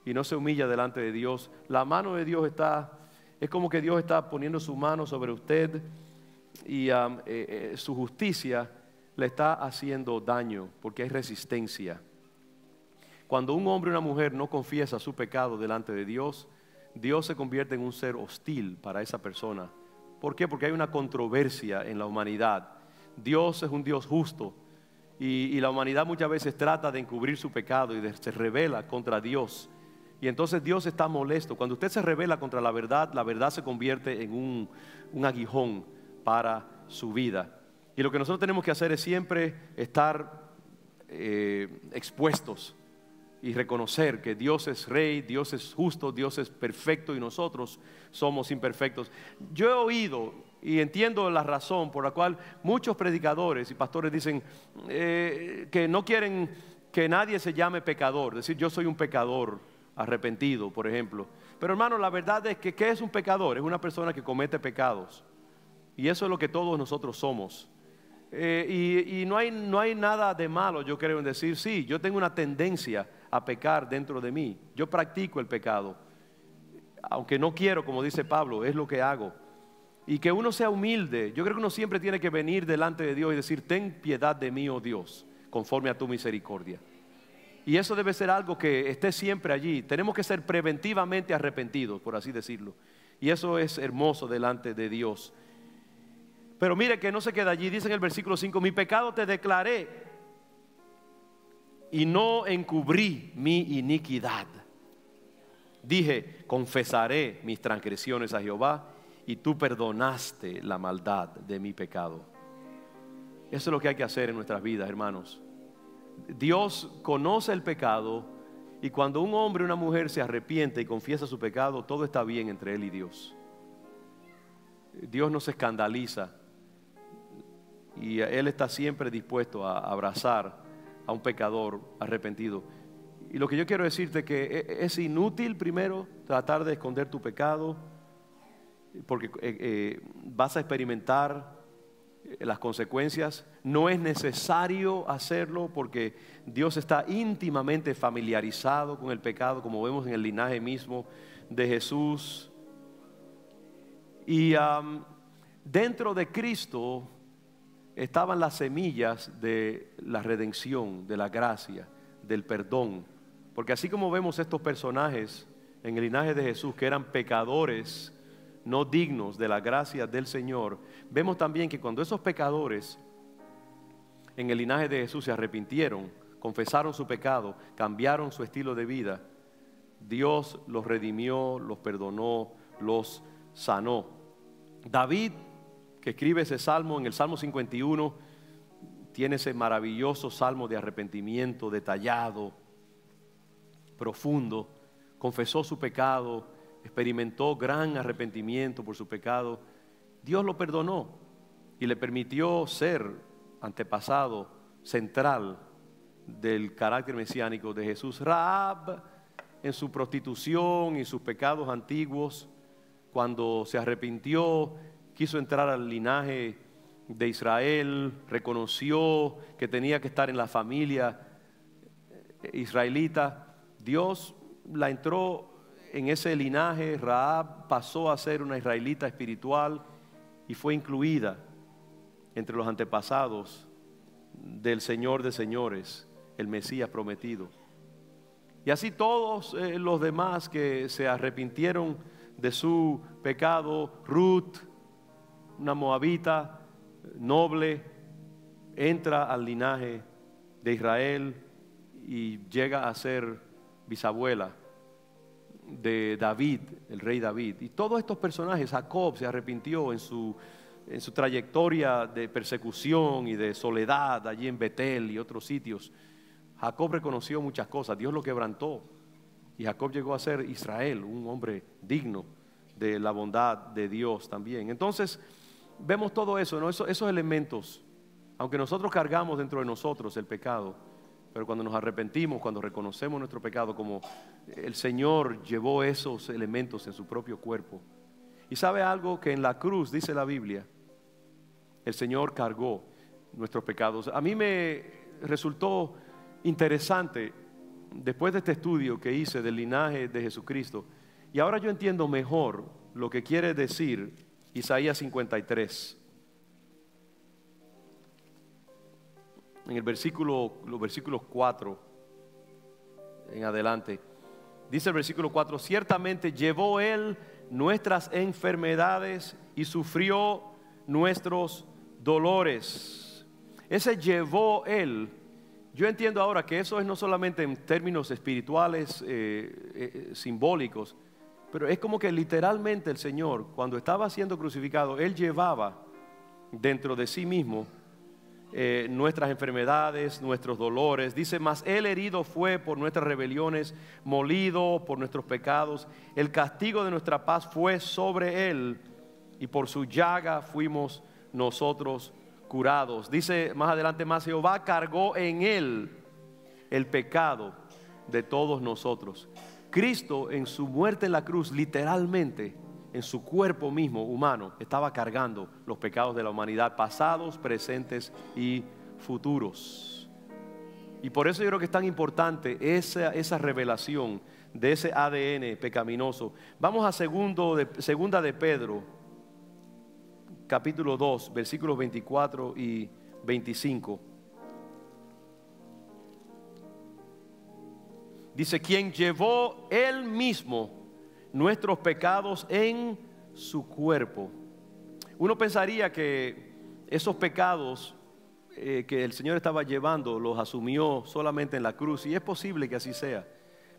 y no se humilla delante de Dios. La mano de Dios está, es como que Dios está poniendo su mano sobre usted y um, eh, eh, su justicia le está haciendo daño porque hay resistencia. Cuando un hombre o una mujer no confiesa su pecado delante de Dios, Dios se convierte en un ser hostil para esa persona. ¿Por qué? Porque hay una controversia en la humanidad. Dios es un Dios justo y, la humanidad muchas veces trata de encubrir su pecado y se revela contra Dios. Y entonces Dios está molesto. Cuando usted se revela contra la verdad, la verdad se convierte en un, aguijón para su vida. Y lo que nosotros tenemos que hacer es siempre estar eh, expuestos y reconocer que Dios es rey, Dios es justo, Dios es perfecto y nosotros somos imperfectos. Yo he oído y entiendo la razón por la cual muchos predicadores y pastores dicen eh, que no quieren que nadie se llame pecador, decir yo soy un pecador arrepentido, por ejemplo. Pero hermano, la verdad es que ¿qué es un pecador? Es una persona que comete pecados. Y eso es lo que todos nosotros somos. Eh, y, no, hay, no hay nada de malo, yo creo, en decir, sí, yo tengo una tendencia a pecar dentro de mí. Yo practico el pecado. Aunque no quiero, como dice Pablo, es lo que hago. Y que uno sea humilde. Yo creo que uno siempre tiene que venir delante de Dios y decir, ten piedad de mí, oh Dios, conforme a tu misericordia. Y eso debe ser algo que esté siempre allí. Tenemos que ser preventivamente arrepentidos, por así decirlo. Y eso es hermoso delante de Dios. Pero mire que no se queda allí. Dice en el versículo 5, mi pecado te declaré y no encubrí mi iniquidad. Dije, confesaré mis transgresiones a Jehová y tú perdonaste la maldad de mi pecado. Eso es lo que hay que hacer en nuestras vidas, hermanos. Dios conoce el pecado y cuando un hombre o una mujer se arrepiente y confiesa su pecado, todo está bien entre él y Dios. Dios no se escandaliza y Él está siempre dispuesto a abrazar a un pecador arrepentido. Y lo que yo quiero decirte que e, e, es inútil primero tratar de esconder tu pecado porque eh, eh, vas a experimentar las consecuencias. No es necesario hacerlo porque Dios está íntimamente familiarizado con el pecado, como vemos en el linaje mismo de Jesús. Y dentro de Cristo estaban las semillas de la redención, de la gracia, del perdón. Porque así como vemos estos personajes en el linaje de Jesús que eran pecadores, no dignos de la gracia del Señor, vemos también que cuando esos pecadores en el linaje de Jesús se arrepintieron, confesaron su pecado, cambiaron su estilo de vida, Dios los redimió, los perdonó, los sanó. David, que escribe ese salmo en el Salmo 51, tiene ese maravilloso salmo de arrepentimiento detallado, profundo, confesó su pecado, experimentó gran arrepentimiento por su pecado Dios lo perdonó y le permitió ser antepasado central del carácter mesiánico de Jesús. Raab en su prostitución y sus pecados antiguos, cuando se arrepintió, quiso entrar al linaje de Israel, reconoció que tenía que estar en la familia eh, israelita. Dios la entró en ese linaje, Raab pasó a ser una israelita espiritual y fue incluida entre los antepasados del Señor de señores, el Mesías prometido. Y así todos eh, los demás que se arrepintieron de su pecado, Ruth, una moabita noble, entra al linaje de Israel y llega a ser bisabuela de David, el rey David. Y todos estos personajes, Jacob se arrepintió en su, trayectoria de persecución y de soledad allí en Betel y otros sitios. Jacob reconoció muchas cosas, Dios lo quebrantó. Y Jacob llegó a ser Israel, un hombre digno de la bondad de Dios también. Entonces, vemos todo eso, ¿no? esos elementos, aunque nosotros cargamos dentro de nosotros el pecado, pero cuando nos arrepentimos, cuando reconocemos nuestro pecado, como el Señor llevó esos elementos en su propio cuerpo. Y sabe algo que en la cruz dice la Biblia, el Señor cargó nuestros pecados. A mí me resultó interesante, después de este estudio que hice del linaje de Jesucristo, y ahora yo entiendo mejor lo que quiere decir Isaías 53. en el versículo, los versículos 4 en adelante. Dice el versículo 4, ciertamente llevó él nuestras enfermedades y sufrió nuestros dolores. Ese llevó él. Yo entiendo ahora que eso es no solamente en términos espirituales, eh, eh, simbólicos, pero es como que literalmente el Señor, cuando estaba siendo crucificado, él llevaba dentro de sí mismo eh, nuestras enfermedades, nuestros dolores. Dice, más el herido fue por nuestras rebeliones, molido por nuestros pecados. El castigo de nuestra paz fue sobre él y por su llaga fuimos nosotros curados. Dice más adelante, más Jehová cargó en él el pecado de todos nosotros. Cristo en su muerte en la cruz literalmente en su cuerpo mismo humano estaba cargando los pecados de la humanidad, pasados, presentes y futuros. Y por eso yo creo que es tan importante esa, esa revelación de ese ADN pecaminoso. Vamos a segundo de, segunda de Pedro, capítulo 2, versículos 24 y 25. Dice, quien llevó él mismo nuestros pecados en su cuerpo. Uno pensaría que esos pecados eh, que el Señor estaba llevando los asumió solamente en la cruz y es posible que así sea.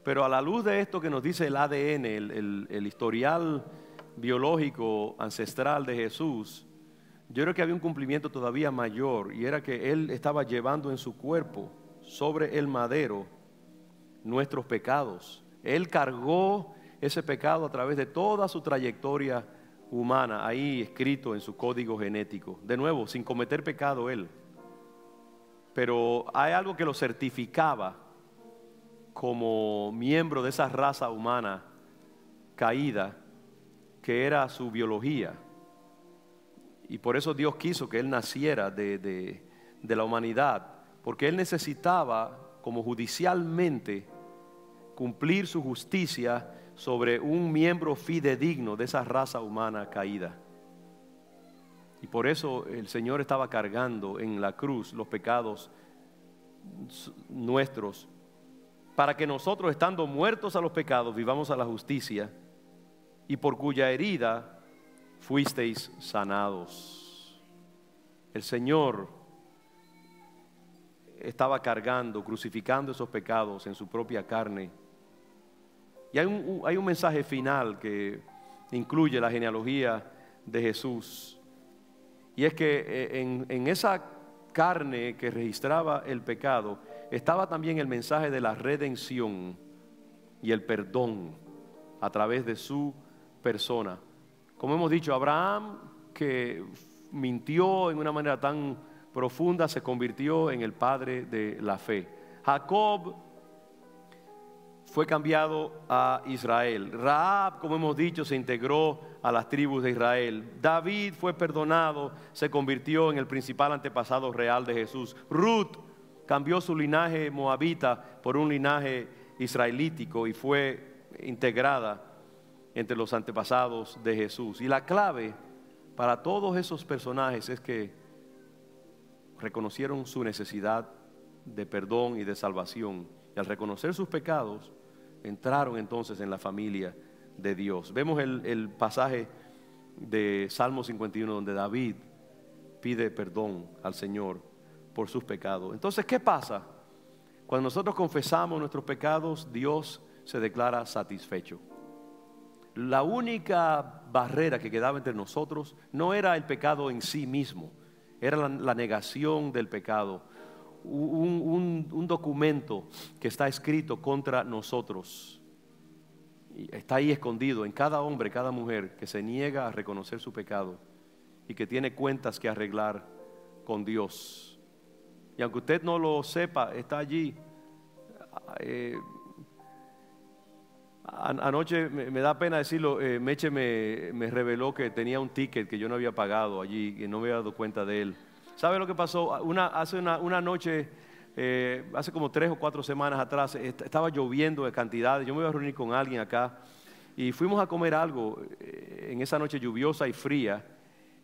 Pero a la luz de esto que nos dice el ADN, el historial biológico ancestral de Jesús, yo creo que había un cumplimiento todavía mayor y era que Él estaba llevando en su cuerpo, sobre el madero, nuestros pecados. Él cargó ese pecado a través de toda su trayectoria humana, ahí escrito en su código genético. De nuevo, sin cometer pecado él. Pero hay algo que lo certificaba como miembro de esa raza humana caída, que era su biología. Y por eso Dios quiso que él naciera de, la humanidad, porque él necesitaba como judicialmente cumplir su justicia sobre un miembro fidedigno de esa raza humana caída. Y por eso el Señor estaba cargando en la cruz los pecados nuestros, para que nosotros, estando muertos a los pecados, vivamos a la justicia, y por cuya herida fuisteis sanados. El Señor estaba cargando, crucificando esos pecados en su propia carne y hay un, mensaje final que incluye la genealogía de Jesús. Y es que eh, en, en esa carne que registraba el pecado estaba también el mensaje de la redención y el perdón a través de su persona. Como hemos dicho, Abraham, que mintió en una manera tan profunda, se convirtió en el padre de la fe. Jacob, fue cambiado a Israel. Raab, como hemos dicho, se integró a las tribus de Israel. David fue perdonado, se convirtió en el principal antepasado real de Jesús. Ruth cambió su linaje moabita por un linaje israelítico y fue integrada entre los antepasados de Jesús. Y la clave para todos esos personajes es que reconocieron su necesidad de perdón y de salvación al reconocer sus pecados, entraron entonces en la familia de Dios. Vemos el, pasaje de Salmo 51 donde David pide perdón al Señor por sus pecados. Entonces, ¿qué pasa? Cuando nosotros confesamos nuestros pecados, Dios se declara satisfecho. La única barrera que quedaba entre nosotros no era el pecado en sí mismo, era la negación del pecado, un, documento que está escrito contra nosotros. Y está ahí escondido en cada hombre, cada mujer que se niega a reconocer su pecado y que tiene cuentas que arreglar con Dios. Y aunque usted no lo sepa, está allí. Eh, anoche me, da pena decirlo, eh, Meche me, me, reveló que tenía un ticket que yo no había pagado allí y no me había dado cuenta de él. ¿Sabe lo que pasó? Una, hace una, noche, eh, hace como tres o cuatro semanas atrás, estaba lloviendo de cantidades. Yo me iba a reunir con alguien acá y fuimos a comer algo eh, en esa noche lluviosa y fría.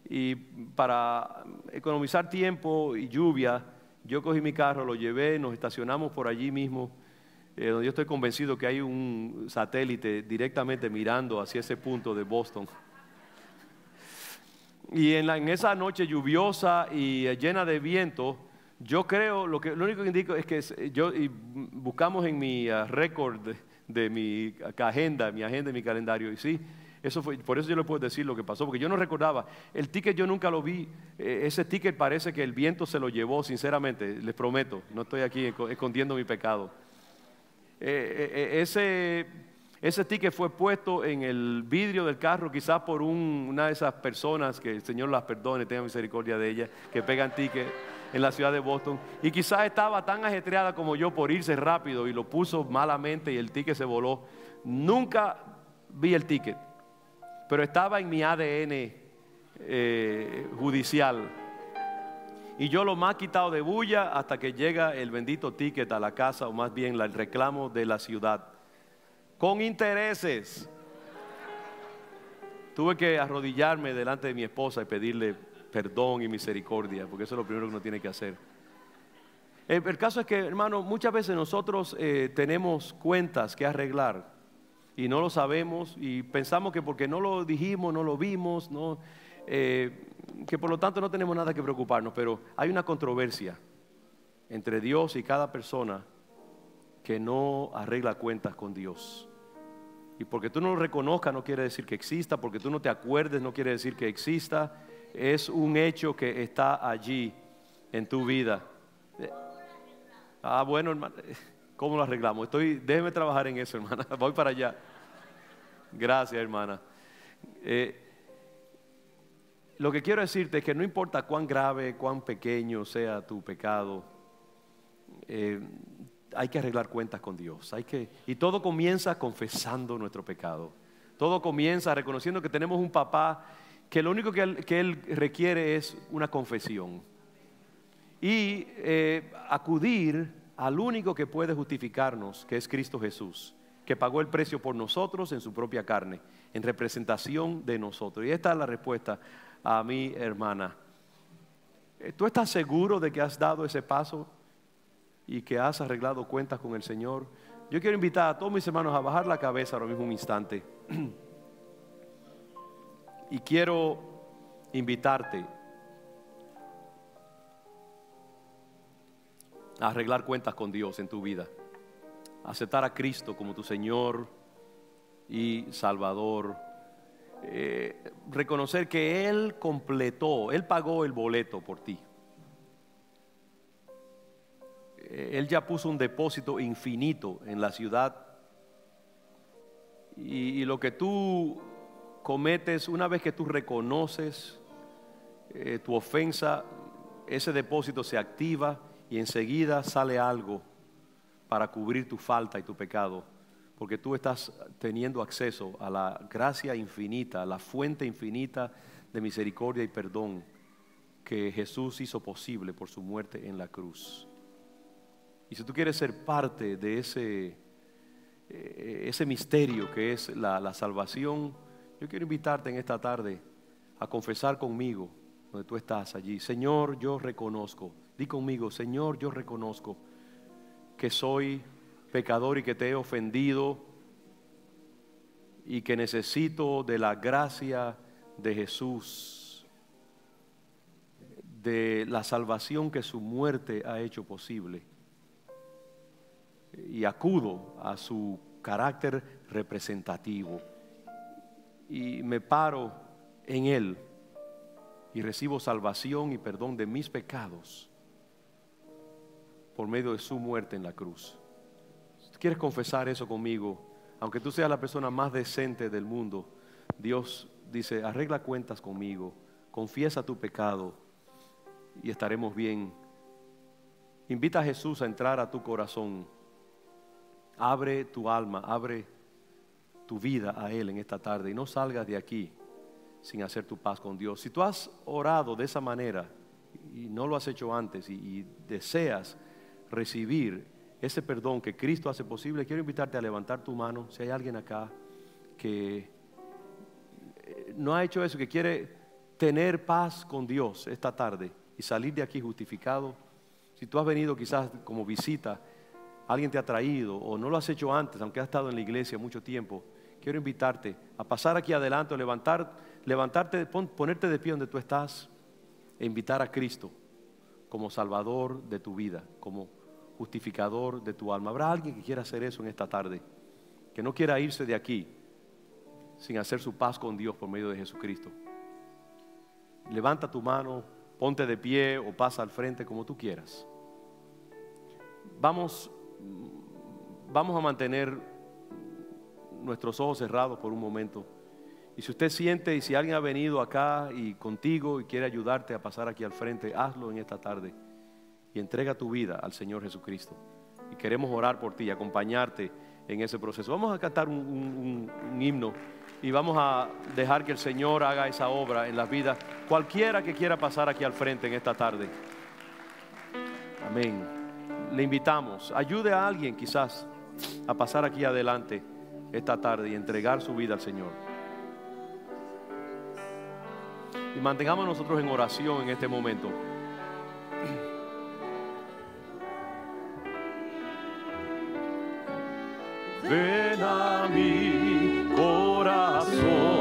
Y para economizar tiempo y lluvia, yo cogí mi carro, lo llevé, nos estacionamos por allí mismo, eh, donde yo estoy convencido que hay un satélite directamente mirando hacia ese punto de Boston. Y en, la, en esa noche lluviosa y eh, llena de viento, yo creo, lo, que, lo único que indico es que eh, yo, y buscamos en mi eh, récord de, mi agenda, mi agenda, mi calendario, y sí, eso fue, por eso yo le puedo decir lo que pasó, porque yo no recordaba. El ticket yo nunca lo vi. Ese ticket parece que el viento se lo llevó, sinceramente, les prometo. No estoy aquí escondiendo mi pecado. ese ese ticket fue puesto en el vidrio del carro, quizás por una de esas personas que el Señor las perdone, tenga misericordia de ellas, que pegan tickets en la ciudad de Boston. Y quizás estaba tan ajetreada como yo por irse rápido y lo puso malamente y el ticket se voló. Nunca vi el ticket, pero estaba en mi ADN eh, judicial. Y yo lo más quitado de bulla hasta que llega el bendito ticket a la casa, o más bien el reclamo de la ciudad con intereses. Tuve que arrodillarme delante de mi esposa y pedirle perdón y misericordia, porque eso es lo primero que uno tiene que hacer. Eh, el, caso es que, hermano, muchas veces nosotros eh, tenemos cuentas que arreglar y no lo sabemos y pensamos que porque no lo dijimos, no lo vimos, eh, que por lo tanto no tenemos nada que preocuparnos, pero hay una controversia entre Dios y cada persona que no arregla cuentas con Dios. Y porque tú no lo reconozcas no quiere decir que exista, porque tú no te acuerdes no quiere decir que exista. Es un hecho que está allí en tu vida. Ah, bueno, hermano, ¿cómo lo arreglamos? Estoy, déjeme trabajar en eso, hermana. Voy para allá. Gracias, hermana. Eh, lo que quiero decirte es que no importa cuán grave, cuán pequeño sea tu pecado, eh, hay que arreglar cuentas con Dios. Hay que, y todo comienza confesando nuestro pecado. Todo comienza reconociendo que tenemos un papá que lo único que él, requiere es una confesión. Y eh, acudir al único que puede justificarnos, que es Cristo Jesús, que pagó el precio por nosotros en su propia carne, en representación de nosotros. Y esta es la respuesta a mi hermana. ¿Tú estás seguro de que has dado ese paso? y que has arreglado cuentas con el Señor. Yo quiero invitar a todos mis hermanos a bajar la cabeza ahora mismo un instante. Y quiero invitarte a arreglar cuentas con Dios en tu vida. aceptar a Cristo como tu Señor y Salvador. Eh, reconocer que Él completó, Él pagó el boleto por ti. Eh, él ya puso un depósito infinito en la ciudad. Y, lo que tú cometes, una vez que tú reconoces eh, tu ofensa, ese depósito se activa y enseguida sale algo para cubrir tu falta y tu pecado. Porque tú estás teniendo acceso a la gracia infinita, a la fuente infinita de misericordia y perdón que Jesús hizo posible por su muerte en la cruz. Y si tú quieres ser parte de ese, eh, ese misterio que es la, la salvación, yo quiero invitarte en esta tarde a confesar conmigo donde tú estás allí. Señor, yo reconozco. Di conmigo, Señor, yo reconozco que soy pecador y que te he ofendido y que necesito de la gracia de Jesús, de la salvación que su muerte ha hecho posible y acudo a su carácter representativo y me paro en Él y recibo salvación y perdón de mis pecados por medio de su muerte en la cruz. quieres confesar eso conmigo, aunque tú seas la persona más decente del mundo, Dios dice, arregla cuentas conmigo, confiesa tu pecado y estaremos bien. Invita a Jesús a entrar a tu corazón Abre tu alma, abre tu vida a Él en esta tarde y no salgas de aquí sin hacer tu paz con Dios. Si tú has orado de esa manera y no lo has hecho antes y, deseas recibir ese perdón que Cristo hace posible, quiero invitarte a levantar tu mano. Si hay alguien acá que eh, no ha hecho eso, que quiere tener paz con Dios esta tarde y salir de aquí justificado, si tú has venido quizás como visita, alguien te ha traído o no lo has hecho antes, aunque has estado en la iglesia mucho tiempo, quiero invitarte a pasar aquí adelante, levantar, levantarte, ponerte de pie donde tú estás e invitar a Cristo como Salvador de tu vida, como justificador de tu alma. Habrá alguien que quiera hacer eso en esta tarde, que no quiera irse de aquí sin hacer su paz con Dios por medio de Jesucristo. Levanta tu mano, ponte de pie o pasa al frente como tú quieras. Vamos vamos a mantener nuestros ojos cerrados por un momento. Y si usted siente y si alguien ha venido acá y contigo y quiere ayudarte a pasar aquí al frente, hazlo en esta tarde y entrega tu vida al Señor Jesucristo. Y queremos orar por ti y acompañarte en ese proceso. Vamos a cantar un, un, himno y vamos a dejar que el Señor haga esa obra en las vidas, cualquiera que quiera pasar aquí al frente en esta tarde. Amén le invitamos, ayude a alguien quizás a pasar aquí adelante esta tarde y entregar su vida al Señor. Y mantengamos nosotros en oración en este momento. Ven a mi corazón.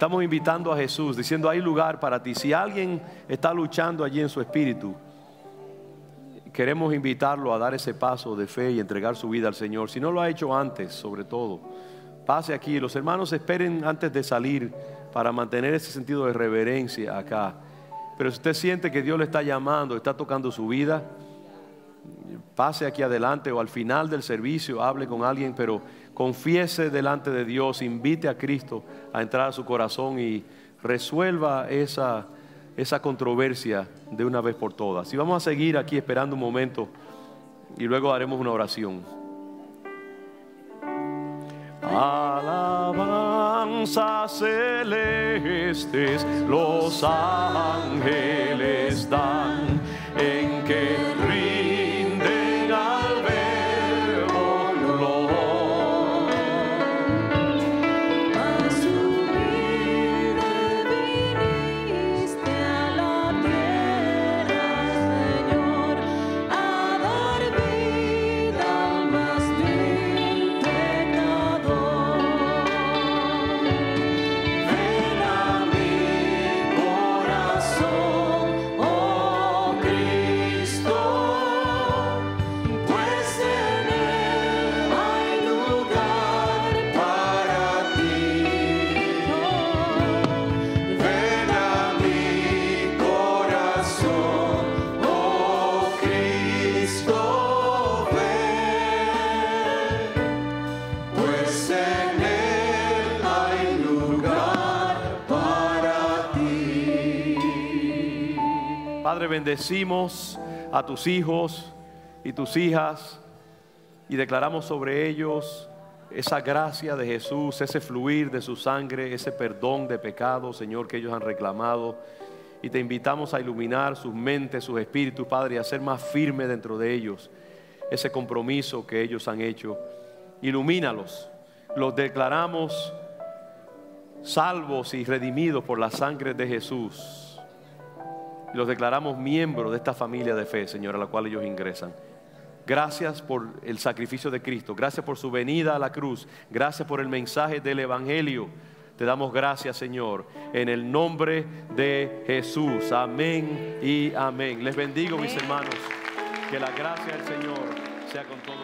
Estamos invitando a Jesús, diciendo hay lugar para ti. Si alguien está luchando allí en su espíritu, queremos invitarlo a dar ese paso de fe y entregar su vida al Señor. Si no lo ha hecho antes, sobre todo, pase aquí. Los hermanos esperen antes de salir para mantener ese sentido de reverencia acá. Pero si usted siente que Dios le está llamando, está tocando su vida, pase aquí adelante o al final del servicio, hable con alguien, pero confiese delante de Dios, invite a Cristo a entrar a su corazón y resuelva esa, esa controversia de una vez por todas. Y vamos a seguir aquí esperando un momento y luego haremos una oración. Alabanzas celestes, los ángeles dan en que bendecimos a tus hijos y tus hijas y declaramos sobre ellos esa gracia de Jesús, ese fluir de su sangre, ese perdón de pecados, Señor, que ellos han reclamado. Y te invitamos a iluminar sus mentes, sus espíritus, Padre, y a ser más firme dentro de ellos ese compromiso que ellos han hecho. Ilumínalos. Los declaramos salvos y redimidos por la sangre de Jesús los declaramos miembros de esta familia de fe, Señor, a la cual ellos ingresan. Gracias por el sacrificio de Cristo, gracias por su venida a la cruz, gracias por el mensaje del Evangelio. Te damos gracias, Señor, en el nombre de Jesús. Amén y amén. Les bendigo, mis hermanos. Que la gracia del Señor sea con todos.